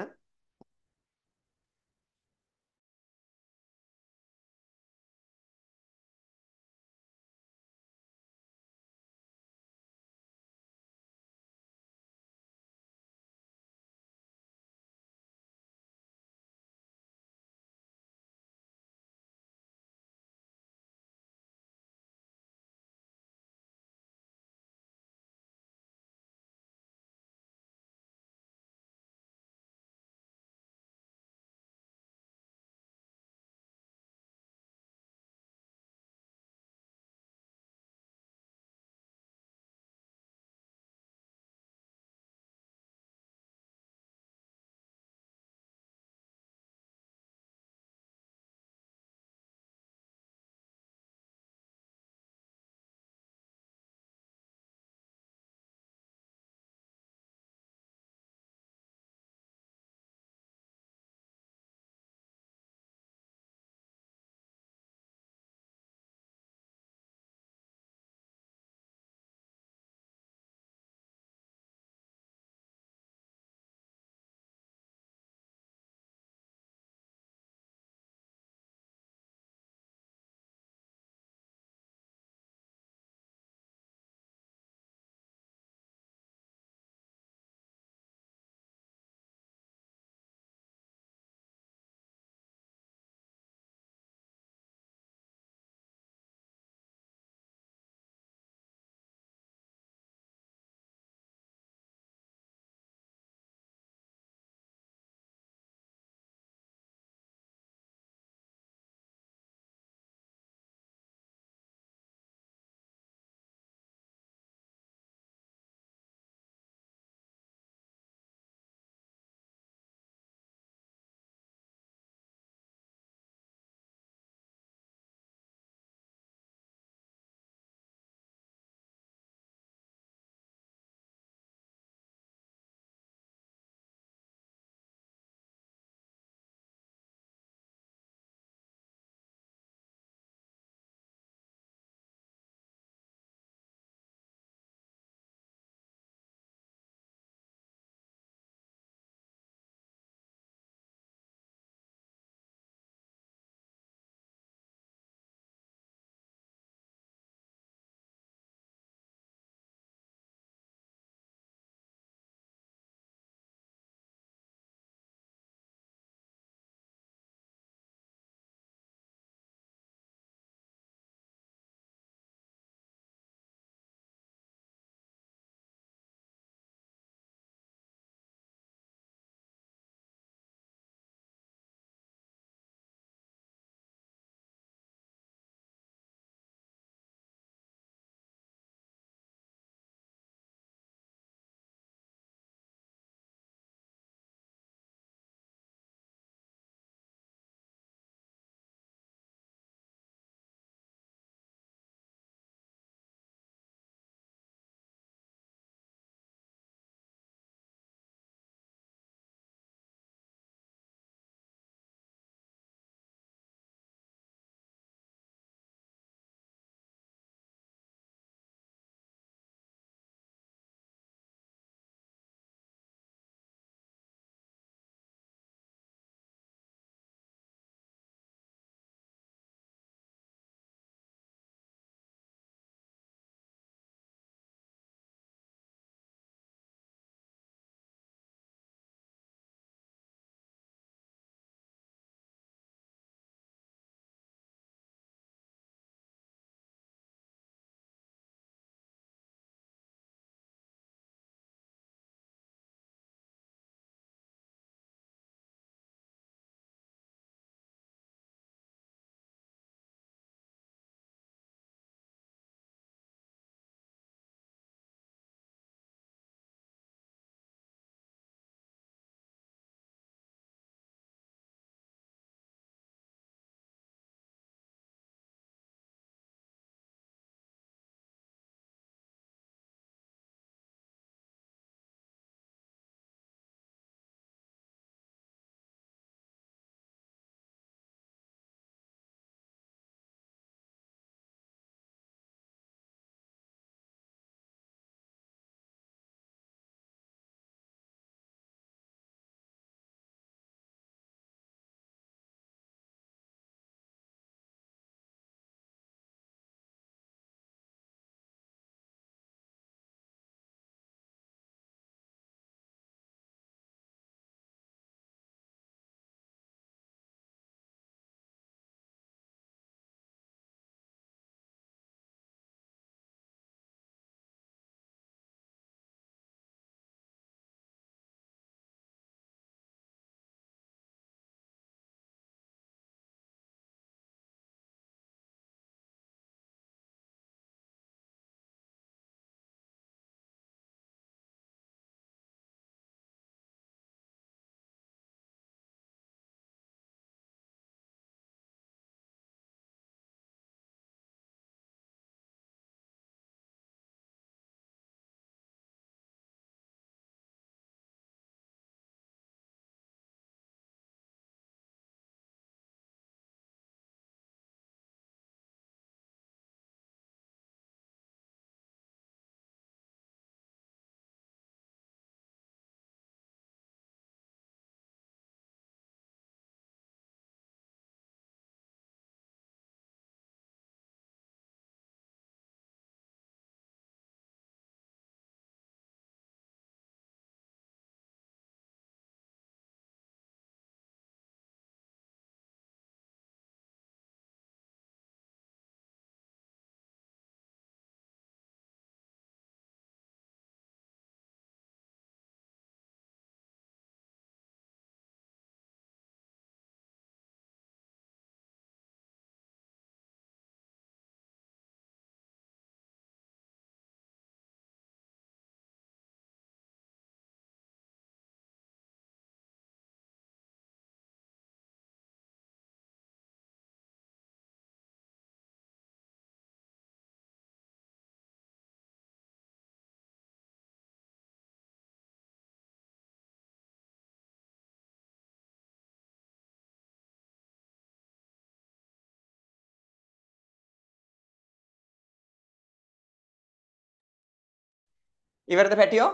Speaker 1: ඉවරද පැටියෝ?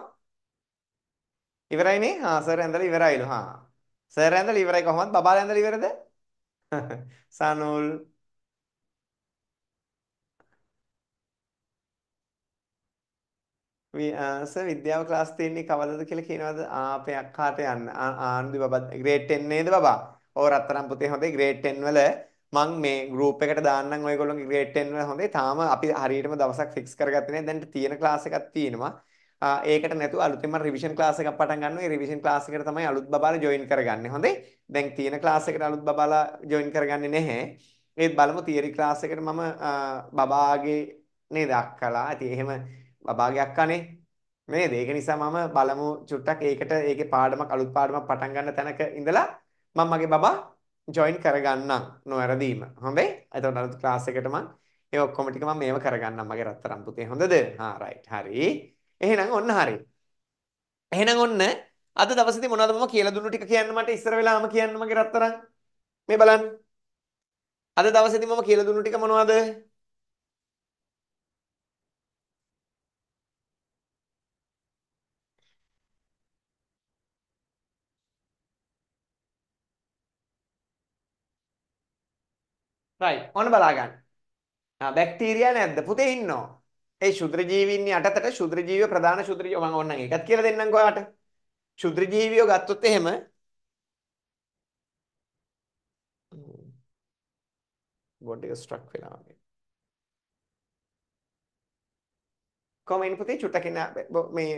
Speaker 1: ඉවරයිනේ. හා සර් ඇඳලා ඉවරයිලු. හා. සර් ඇඳලා ඉවරයි කොහොමද? බබාලා ඇඳලා ඉවරද? සනුල් විස විද්‍යාව ක්ලාස් තියෙන්නේ කවදද කියලා කියනවද? අපේ අක්කාට යන්න. ආන්දි බබා ග්‍රේඩ් 10 නේද බබා? ඕ රත්තරන් පුතේ හොඳයි ග්‍රේඩ් 10 වල මං මේ ගෲප් එකට දාන්නම් ඔයගොල්ලෝගේ ග්‍රේඩ් 10 වල හොඳයි. තාම අපි හරියටම දවසක් ෆික්ස් කරගත්තේ නැහැ. දැන් තියෙන ක්ලාස් එකක් තියෙනවා. ඒකට නැතුව අලුතෙන්ම රිවිෂන් ක්ලාස් එකක් පටන් ගන්නවා. ඒ රිවිෂන් ක්ලාස් එකට තමයි අලුත් බබාලා ජොයින් කරගන්නේ. හොඳේ. දැන් තියෙන ක්ලාස් එකට අලුත් බබාලා ජොයින් කරගන්නේ නැහැ. ඒත් බලමු තියරි ක්ලාස් එකට මම බබාගේ නේද අක්කලා. ඉතින් එහෙම බබාගේ අක්කානේ නේද? ඒක නිසා මම බලමු චුට්ටක් ඒකට ඒකේ පාඩමක් අලුත් පාඩමක් පටන් ගන්න තැනක ඉඳලා මම මගේ බබා ජොයින් කරගන්නම්. නොවැරදීම. හොඳේ. එතකොට අලුත් ක්ලාස් එකට මම ඒ ඔක්කොම ටික මම මේව කරගන්නම් මගේ රත්තරන් පුතේ. හොඳද? හා රයිට්. හරි. එහෙනම් ඔන්න හරි. එහෙනම් ඔන්න අද දවසේදී මොනවද මම කියලා දුන්නු ටික කියන්න මට ඉස්සර වෙලාම කියන්න මගේ රත්තරන්. මේ බලන්න. අද දවසේදී මම කියලා දුන්නු ටික මොනවද? right ඔන්න බලා ගන්න. ආ බැක්ටීරියා නැද්ද? පුතේ ඉන්නෝ. ඒ ශුද්‍ර ජීවීන් යටතට ශුද්‍ර ජීව ප්‍රධාන ශුද්‍ර ජීව මම ඕන්නම් ඒකත් කියලා දෙන්නම් ඔයාලට. ශුද්‍ර ජීවියෝ ගත්තොත් එහෙම බෝඩ් එක ස්ට්‍රක් වෙලා වගේ. කොමෙන්ට් පුතේ චුට්ටකින් මේ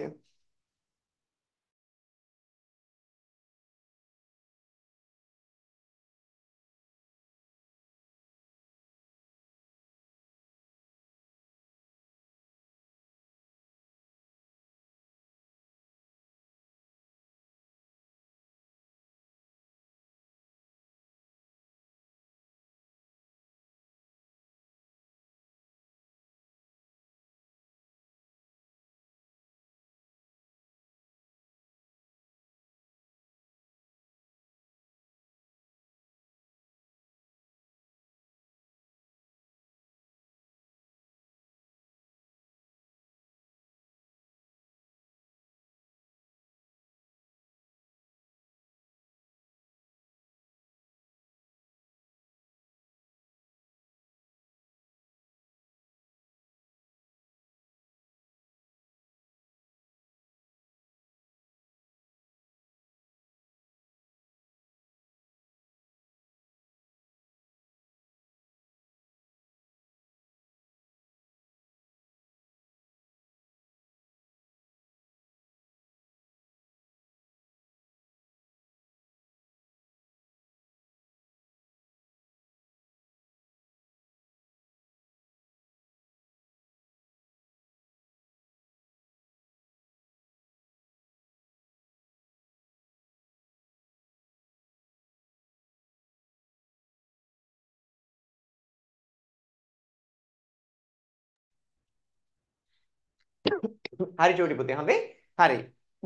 Speaker 1: හරි චූටි පුතේ හොඳේ. හරි.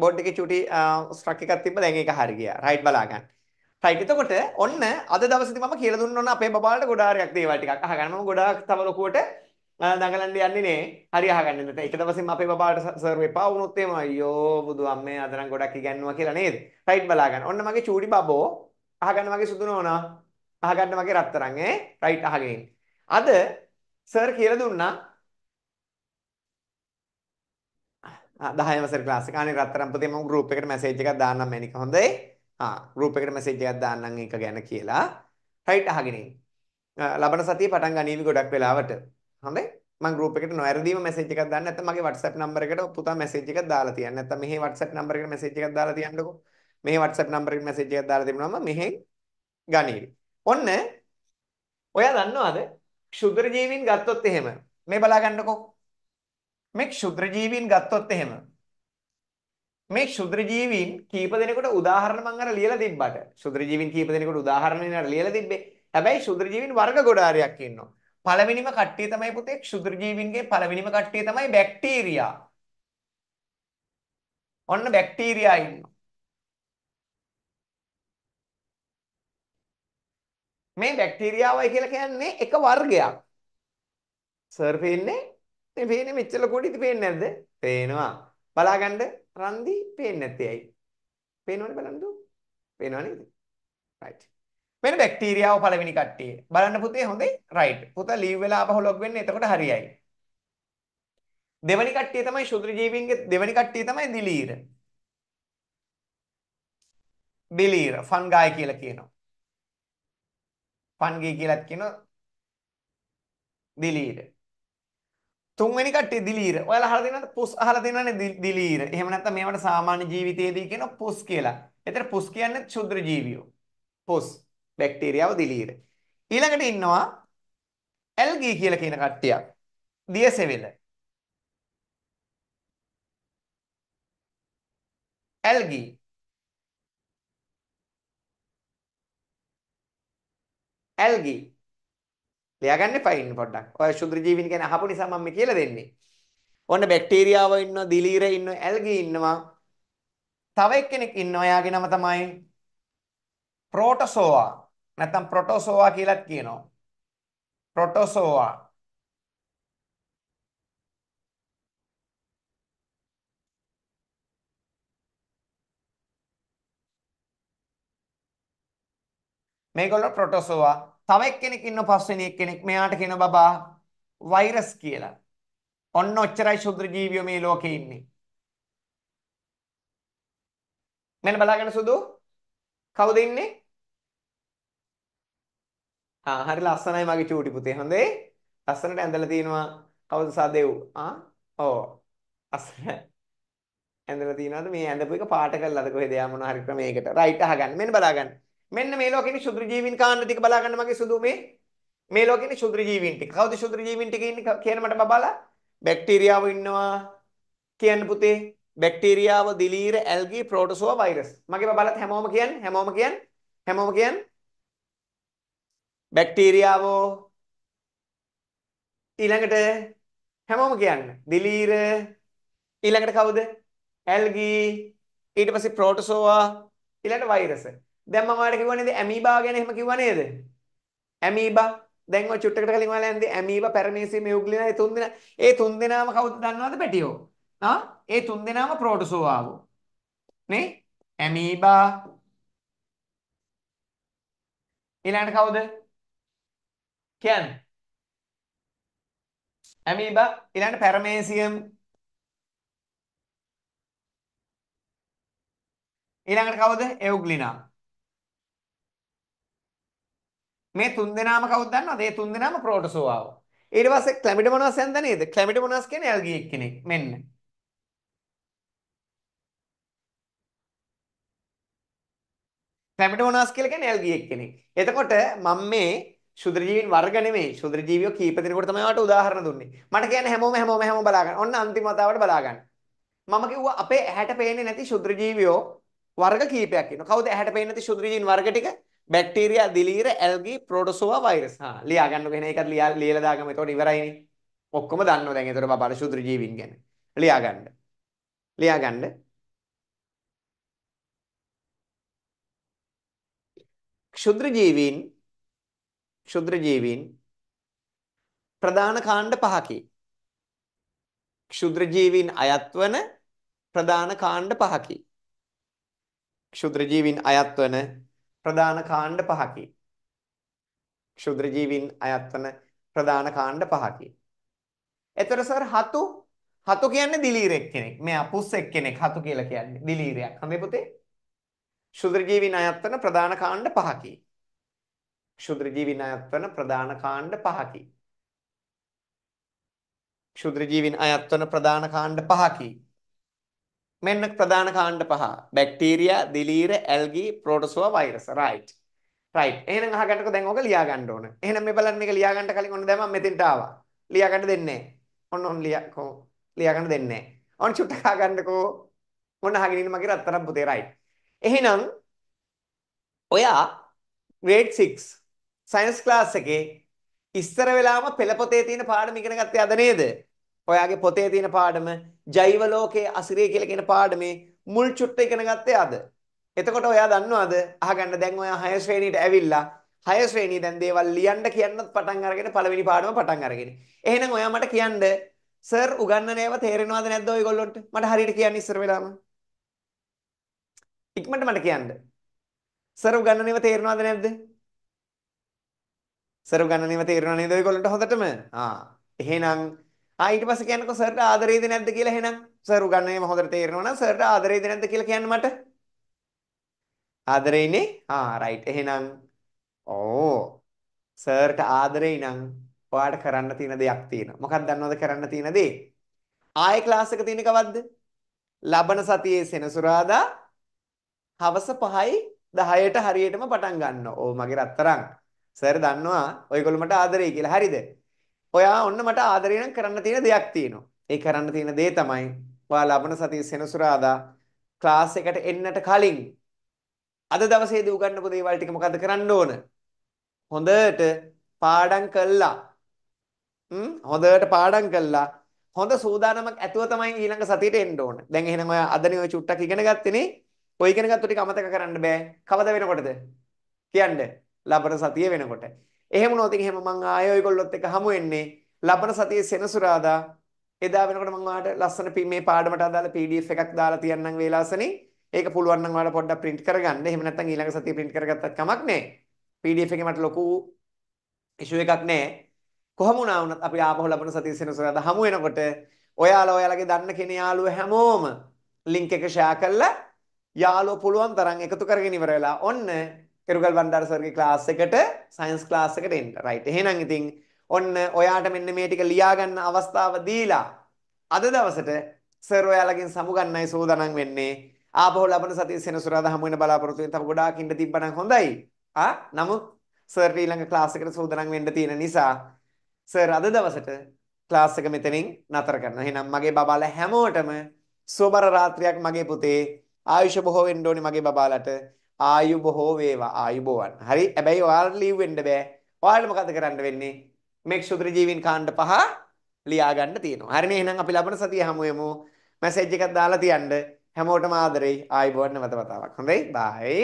Speaker 1: බෝඩ් එකේ චූටි ස්ට්‍රක් එකක් තිබ්බ දැන් ඒක හරි ගියා. රයිට් බලා ගන්න. රයිට් එතකොට ඔන්න අද දවසේදී මම කියලා දුන්න ඔන්න අපේ බබාලට ගොඩාරයක් දේවල් ටිකක් අහගන්න. මම ගොඩාක් තව ලොකුවට දඟලන්න යන්නේ නේ. හරි අහගන්න ඉන්න. එක දවසින් අපේ බබාලට සර් වෙපා වුණොත් එහෙම අයියෝ බුදු අම්මේ අද නම් ගොඩක් ඉගෙනුවා කියලා නේද? රයිට් බලා ගන්න. ඔන්න මගේ චූටි බබෝ අහගන්න මගේ සුදු නෝනා. අහගන්න මගේ රත්තරන් ඈ. රයිට් අහගෙන ඉන්න. අද සර් කියලා දුන්නා 10 වසර ක්ලාස් එක. අනේ රත්තරන් පුතේ මම ගෲප් එකට මැසේජ් එකක් දාන්නම් මැනික. හොඳයි. ආ ගෲප් එකට මැසේජ් එකක් දාන්නම් ඒක ගැන කියලා. රයිට් අහගෙන ඉන්න. ලබන සතියේ පටන් ගනීවි ගොඩක් වෙලාවට. හොඳයි. මම ගෲප් එකට නොඇරදීම මැසේජ් එකක් දාන්න නැත්නම් මගේ WhatsApp නම්බර එකට පුතා මැසේජ් එකක් දාලා තියන්න. නැත්නම් මෙහි WhatsApp නම්බර එකට මැසේජ් එකක් දාලා තියන්නකෝ. මෙහි WhatsApp නම්බර එකට මැසේජ් එකක් දාලා තිබුණාම මෙහි ගනීවි. ඔන්න ඔයා දන්නවද? ක්ෂුද්‍ර ජීවීන් ගත්තොත් එහෙම මේ බලා ගන්නකෝ මේ ක්ෂුද්‍ර ජීවීන් ගත්තොත් එහෙම මේ ක්ෂුද්‍ර ජීවීන් කීප දෙනෙකුට උදාහරණ මම අර ලියලා තිබ්බට ක්ෂුද්‍ර ජීවීන් කීප දෙනෙකුට උදාහරණ නේද ලියලා තිබ්බේ හැබැයි ක්ෂුද්‍ර ජීවීන් වර්ග ගොඩාරියක් ඉන්නවා පළවෙනිම කට්ටිය තමයි පුතේ ක්ෂුද්‍ර ජීවීන්ගේ පළවෙනිම කට්ටිය තමයි බැක්ටීරියා ඔන්න බැක්ටීරියා ඉන්නවා මේ බැක්ටීරියාවයි කියලා කියන්නේ එක වර්ගයක් සර්ෆේ ඉන්නේ මේ පේන්නේ මෙච්චර ලොකුවට ඉති පේන්නේ නැද්ද? පේනවා. බලාගන්න රන්දි පේන්නේ නැත්තේ ඇයි? පේනවනේ බලන්න දු. පේනවා නේද? right. වෙන බැක්ටීරියාව පළවෙනි කට්ටිය. බලන්න පුතේ හොඳයි. right. පුතා ලීව් වෙලා ආපහු log වෙන්න එතකොට හරියයි. දෙවැනි කට්ටිය තමයි ශුද්‍ර ජීවීන්ගේ දෙවැනි කට්ටිය තමයි දිලීර. දිලීර ෆන්ගායි කියලා කියනවා. ෆන්ගී කියලාත් කියනවා. දිලීර. තුන්වෙනි කට්ටිය දිලීර. ඔයාලා අහලා තියෙනවද පුස් අහලා තියෙනවනේ දිලීර. එහෙම නැත්නම් මේවට සාමාන්‍ය ජීවිතයේදී කියන පුස් කියලා. එතන පුස් කියන්නේ ක්ෂුද්‍ර ජීවියෝ. පුස් බැක්ටීරියාව දිලීර. ඊළඟට ඉන්නවා ඇල්ගී කියලා කියන කට්ටියක්. දියසෙවිල. ඇල්ගී ඇල්ගී ලියාගන්න එපා ඉන්න පොඩ්ඩක්. ඔය ශුද්‍ර ජීවීන් ගැන අහපු නිසා මම මේ කියලා දෙන්නේ. ඔන්න බැක්ටීරියාව ඉන්නවා, දිලීර ඉන්නවා, ඇල්ගී ඉන්නවා. තව එක්කෙනෙක් ඉන්නවා. එයාගේ නම තමයි ප්‍රෝටෝසෝවා. නැත්නම් ප්‍රොටෝසෝවා කියලාත් කියනවා. ප්‍රොටෝසෝවා. මේගොල්ලෝ ප්‍රොටෝසෝවා තව එක්කෙනෙක් ඉන්න පස්වෙනි එක්කෙනෙක් මෙයාට කියන බබා වෛරස් කියලා. ඔන්න ඔච්චරයි ශුද්‍ර ජීවියෝ මේ ලෝකේ ඉන්නේ. මෙන්න බලාගෙන සුදු කවුද ඉන්නේ? ආ හරි ලස්සනයි මගේ චූටි පුතේ. හොඳේ. ලස්සනට ඇඳලා තිනවා කවුද සදෙව්? ආ ඕ. අස්සන ඇඳලා තිනවද මේ ඇඳපු එක පාට කරලාද කොහෙද යා මොන හරි ක්‍රමයකට. රයිට් අහගන්න. මෙන්න බලාගන්න. මෙන්න මේ ලෝකෙන්නේ ශුද්‍ර ජීවීන් කාණ්ඩ ටික බලාගන්න මගේ සුදු මේ මේ ලෝකෙන්නේ ශුද්‍ර ජීවීන් ටික. කවුද ශුද්‍ර ජීවීන් ටික ඉන්නේ කියන මට බබාලා? බැක්ටීරියාව ඉන්නවා කියන්න පුතේ. බැක්ටීරියාව, දිලීර, ඇල්ගී, ප්‍රෝටෝසෝවා, වෛරස්. මගේ බබාලත් හැමෝම කියන්නේ හැමෝම කියන්නේ හැමෝම කියන්නේ බැක්ටීරියාව ඊළඟට හැමෝම කියන්න. දිලීර ඊළඟට කවුද? ඇල්ගී ඊට පස්සේ ප්‍රෝටෝසෝවා ඊළඟට වෛරස. දැන් මම ඔයාලට කිව්වා නේද ඇමීබා ගැන එහෙම කිව්වා නේද? ඇමීබා දැන් ඔය චුට්ටකට කලින් ඔයාලා ඇන්දි ඇමීබා පැරමීසියම් යුග්ලිනා ඒ තුන් දෙනා ඒ තුන් දෙනාම කවුද දන්නවද පැටියෝ? ආ ඒ තුන් දෙනාම ප්‍රෝටෝසෝවාවෝ. නේ? ඇමීබා ඊළඟට කවුද? කියන්න. ඇමීබා ඊළඟට පැරමීසියම් ඊළඟට කවුද? එව්ග්ලිනා. මේ තුන් දෙනාම කවුද දන්නවද? ඒ තුන් දෙනාම ප්‍රෝටෝසෝවාව. ඊට පස්සේ ක්ලැමිඩෝමොනාස් යන්ද නේද? ක්ලැමිඩෝමොනාස් කියන්නේ ඇල්ගියෙක් කෙනෙක්. මෙන්න. ක්ලැමිඩෝමොනාස් කියලා කියන්නේ ඇල්ගියෙක් කෙනෙක්. එතකොට මම මේ ශුද්‍ර ජීවීන් වර්ග නෙමෙයි ශුද්‍ර ජීවියෝ කීප දෙනෙකුට තමයි වට උදාහරණ දුන්නේ. මට කියන්නේ හැමෝම හැමෝම හැමෝම බලා ගන්න. ඔන්න අන්තිම වතාවට බලා ගන්න. මම කිව්වා අපේ ඇහැට පේන්නේ නැති ශුද්‍ර ජීවියෝ වර්ග කීපයක් ඉන්නවා. කවුද ඇහැට පේන්නේ නැති ශුද්‍ර ජීවීන් වර්ග ටික? බැක්ටීරියා දිලීර ඇල්ගී ප්‍රෝටෝසෝවා වෛරස් හා ලියා ගන්නකෝ එහෙනම් ඒකත් ලියා ලියලා දාගමු එතකොට ඉවරයිනේ ඔක්කොම දන්නවා දැන් එතකොට බබා පරිශුද්ධ ජීවීන් ගැන ලියා ගන්න ලියා ගන්න ක්ෂුද්‍ර ජීවීන් ක්ෂුද්‍ර ජීවීන් ප්‍රධාන කාණ්ඩ පහකි ක්ෂුද්‍ර ජීවීන් අයත් වන ප්‍රධාන කාණ්ඩ පහකි ක්ෂුද්‍ර ජීවීන් අයත් වන ප්‍රධාන කාණ්ඩ පහකි. ක්ෂුද්‍ර ජීවීන් අයත් වන ප්‍රධාන කාණ්ඩ පහකි. එතකොට සර් හතු හතු කියන්නේ දිලීරෙක් කෙනෙක්. මේ අපුස්සෙක් කෙනෙක් හතු කියලා කියන්නේ. දිලීරයක්. හඳේ පුතේ? ක්ෂුද්‍ර ජීවීන් අයත් වන ප්‍රධාන කාණ්ඩ පහකි. ක්ෂුද්‍ර ජීවීන් අයත් වන ප්‍රධාන කාණ්ඩ පහකි. ක්ෂුද්‍ර ජීවීන් අයත් වන ප්‍රධාන කාණ්ඩ පහකි. මෙන්න ප්‍රධාන කාණ්ඩ පහ. බැක්ටීරියා, දිලීර, ඇල්ගී, ප්‍රෝටෝසෝවා, වෛරස. right. right. එහෙනම් අහගන්නකො දැන් ඕක ලියා ගන්න ඕන. එහෙනම් මේ බලන්න මේක ලියා ගන්න කලින් ඔන්න දැන් මම මෙතෙන්ට ආවා. ලියා ගන්න දෙන්නේ නැහැ. ඔන්න ඔන්න ලියා කො ලියා ගන්න දෙන්නේ නැහැ. ඔන්න චුට්ටක් අහගන්නකෝ. ඔන්න අහගෙන ඉන්න මගේ රත්තරන් පුතේ right. එහෙනම් ඔයා grade 6 science class එකේ ඉස්සර වෙලාම පෙළ පොතේ තියෙන පාඩම ඉගෙන ගත්තේ අද නේද? ඔයාගේ පොතේ තියෙන පාඩම ජෛව ලෝකයේ අසිරිය කියලා කියන පාඩමේ මුල් චුට්ට ඉගෙන ගත්තේ අද. එතකොට ඔයා දන්නවද අහගන්න දැන් ඔයා 6 ශ්‍රේණියට ඇවිල්ලා 6 ශ්‍රේණිය දැන් දේවල් ලියන්න කියන්නත් පටන් අරගෙන පළවෙනි පාඩම පටන් අරගෙන. එහෙනම් ඔයා මට කියන්න සර් උගන්නන ඒවා තේරෙනවද නැද්ද ඔයගොල්ලොන්ට? මට හරියට කියන්න ඉස්සර වෙලාම. ඉක්මනට මට කියන්න. සර් උගන්නන ඒවා තේරෙනවද නැද්ද? සර් උගන්නන ඒවා තේරෙනව නේද ඔයගොල්ලන්ට හොඳටම? ආ. එහෙනම් ආ ඊට පස්සේ කියන්නකෝ සර්ට ආදරේද නැද්ද කියලා එහෙනම් සර් උගන්නේම හොඳට තේරෙනවා නම් සර්ට ආදරේද නැද්ද කියලා කියන්න මට ආදරේනේ ආ රයිට් එහෙනම් ඕ සර්ට ආදරේ නම් ඔයාට කරන්න තියෙන දෙයක් තියෙනවා මොකක්ද දන්නවද කරන්න තියෙන දේ ආයෙ ක්ලාස් එක තියෙන කවද්ද ලබන සතියේ සෙනසුරාදා හවස 5යි 10ට හරියටම පටන් ගන්න ඕ මගේ රත්තරන් සර් දන්නවා ඔයගොල්ලෝ මට ආදරේ කියලා හරිද ඔයා ඔන්න මට ආදරය නම් කරන්න තියෙන දෙයක් තියෙනවා. ඒ කරන්න තියෙන දේ තමයි ඔයාලා ලබන සතිය සෙනසුරාදා ක්ලාස් එකට එන්නට කලින් අද දවසේදී උගන්වපු දේවල් ටික මොකද්ද කරන්න ඕන? හොඳට පාඩම් කළා. හොඳට පාඩම් කළා. හොඳ සූදානමක් ඇතුව තමයි ඊළඟ සතියට එන්න ඕන. දැන් එහෙනම් ඔයා අදනේ ඔය චුට්ටක් ඉගෙන ගත්තනේ. ඔය ඉගෙන ගත්ත ටික අමතක කරන්න බෑ. කවද වෙනකොටද? කියන්න. ලබන සතිය වෙනකොට. එහෙම වුණොත් එහෙම මම ආයෙ ඔයගොල්ලොත් එක්ක හමු වෙන්නේ ලබන සතියේ සෙනසුරාදා එදා වෙනකොට මම ඔයාලට ලස්සන මේ පාඩමට අදාළ PDF එකක් දාලා තියන්නම් වේලාසනේ ඒක පුළුවන් නම් ඔයාලා පොඩ්ඩක් print කරගන්න එහෙම නැත්නම් ඊළඟ සතියේ print කරගත්තත් කමක් නැහැ PDF එකේ මට ලොකු ඉෂුව එකක් නැහැ කොහම වුණාවනත් අපි ආපහු ලබන සතිය සෙනසුරාද හමු වෙනකොට ඔයාලා ඔයාලගේ දන්න කෙන යාළුව හැමෝම ලින්ක් එක ෂෙයා කරලා යාළුව පුළුවන් තරම් එකතු කරගෙන ඉවර වෙලා ඔන්න කෙරුගල් බණ්ඩාරසාරගේ ක්ලාස් එකට සයන්ස් ක්ලාස් එකට එන්න. රයිට්. එහෙනම් ඉතින් ඔන්න ඔයාට මෙන්න මේ ටික ලියා ගන්න අවස්ථාව දීලා අද දවසට සර් ඔයාලගෙන් සමුගන්නයි සූදානම් වෙන්නේ. ආපහු ලබන සතිය සෙනසුරාදා හමු වෙන බලාපොරොත්තු වෙන තව ගොඩාක් ඉන්න තිබ්බනම් හොඳයි. ආ නමුත් සර් ඊළඟ ක්ලාස් එකට සූදානම් වෙන්න තියෙන නිසා සර් අද දවසට ක්ලාස් එක මෙතනින් නතර කරනවා. එහෙනම් මගේ බබාලා හැමෝටම සුබ රාත්‍රියක් මගේ පුතේ. ආයුෂ බොහෝ වෙන්න ඕනේ මගේ බබාලට. ආයුබ හෝ වේවා ආයුබෝවන්. හරි. හැබැයි ඔයාලට ලීව් වෙන්න බෑ. ඔයාලට මොකද කරන්න වෙන්නේ? මේ ක්ෂුද්‍ර ජීවීන් කාණ්ඩ පහ ලියා ගන්න තියෙනවා. හරිනේ එහෙනම් අපි ලබන සතිය හමු වෙමු. මැසේජ් එකක් දාලා තියන්න. හැමෝටම ආදරෙයි. ආයුබෝවන් නැවත වතාවක්. හොඳයි. බයි.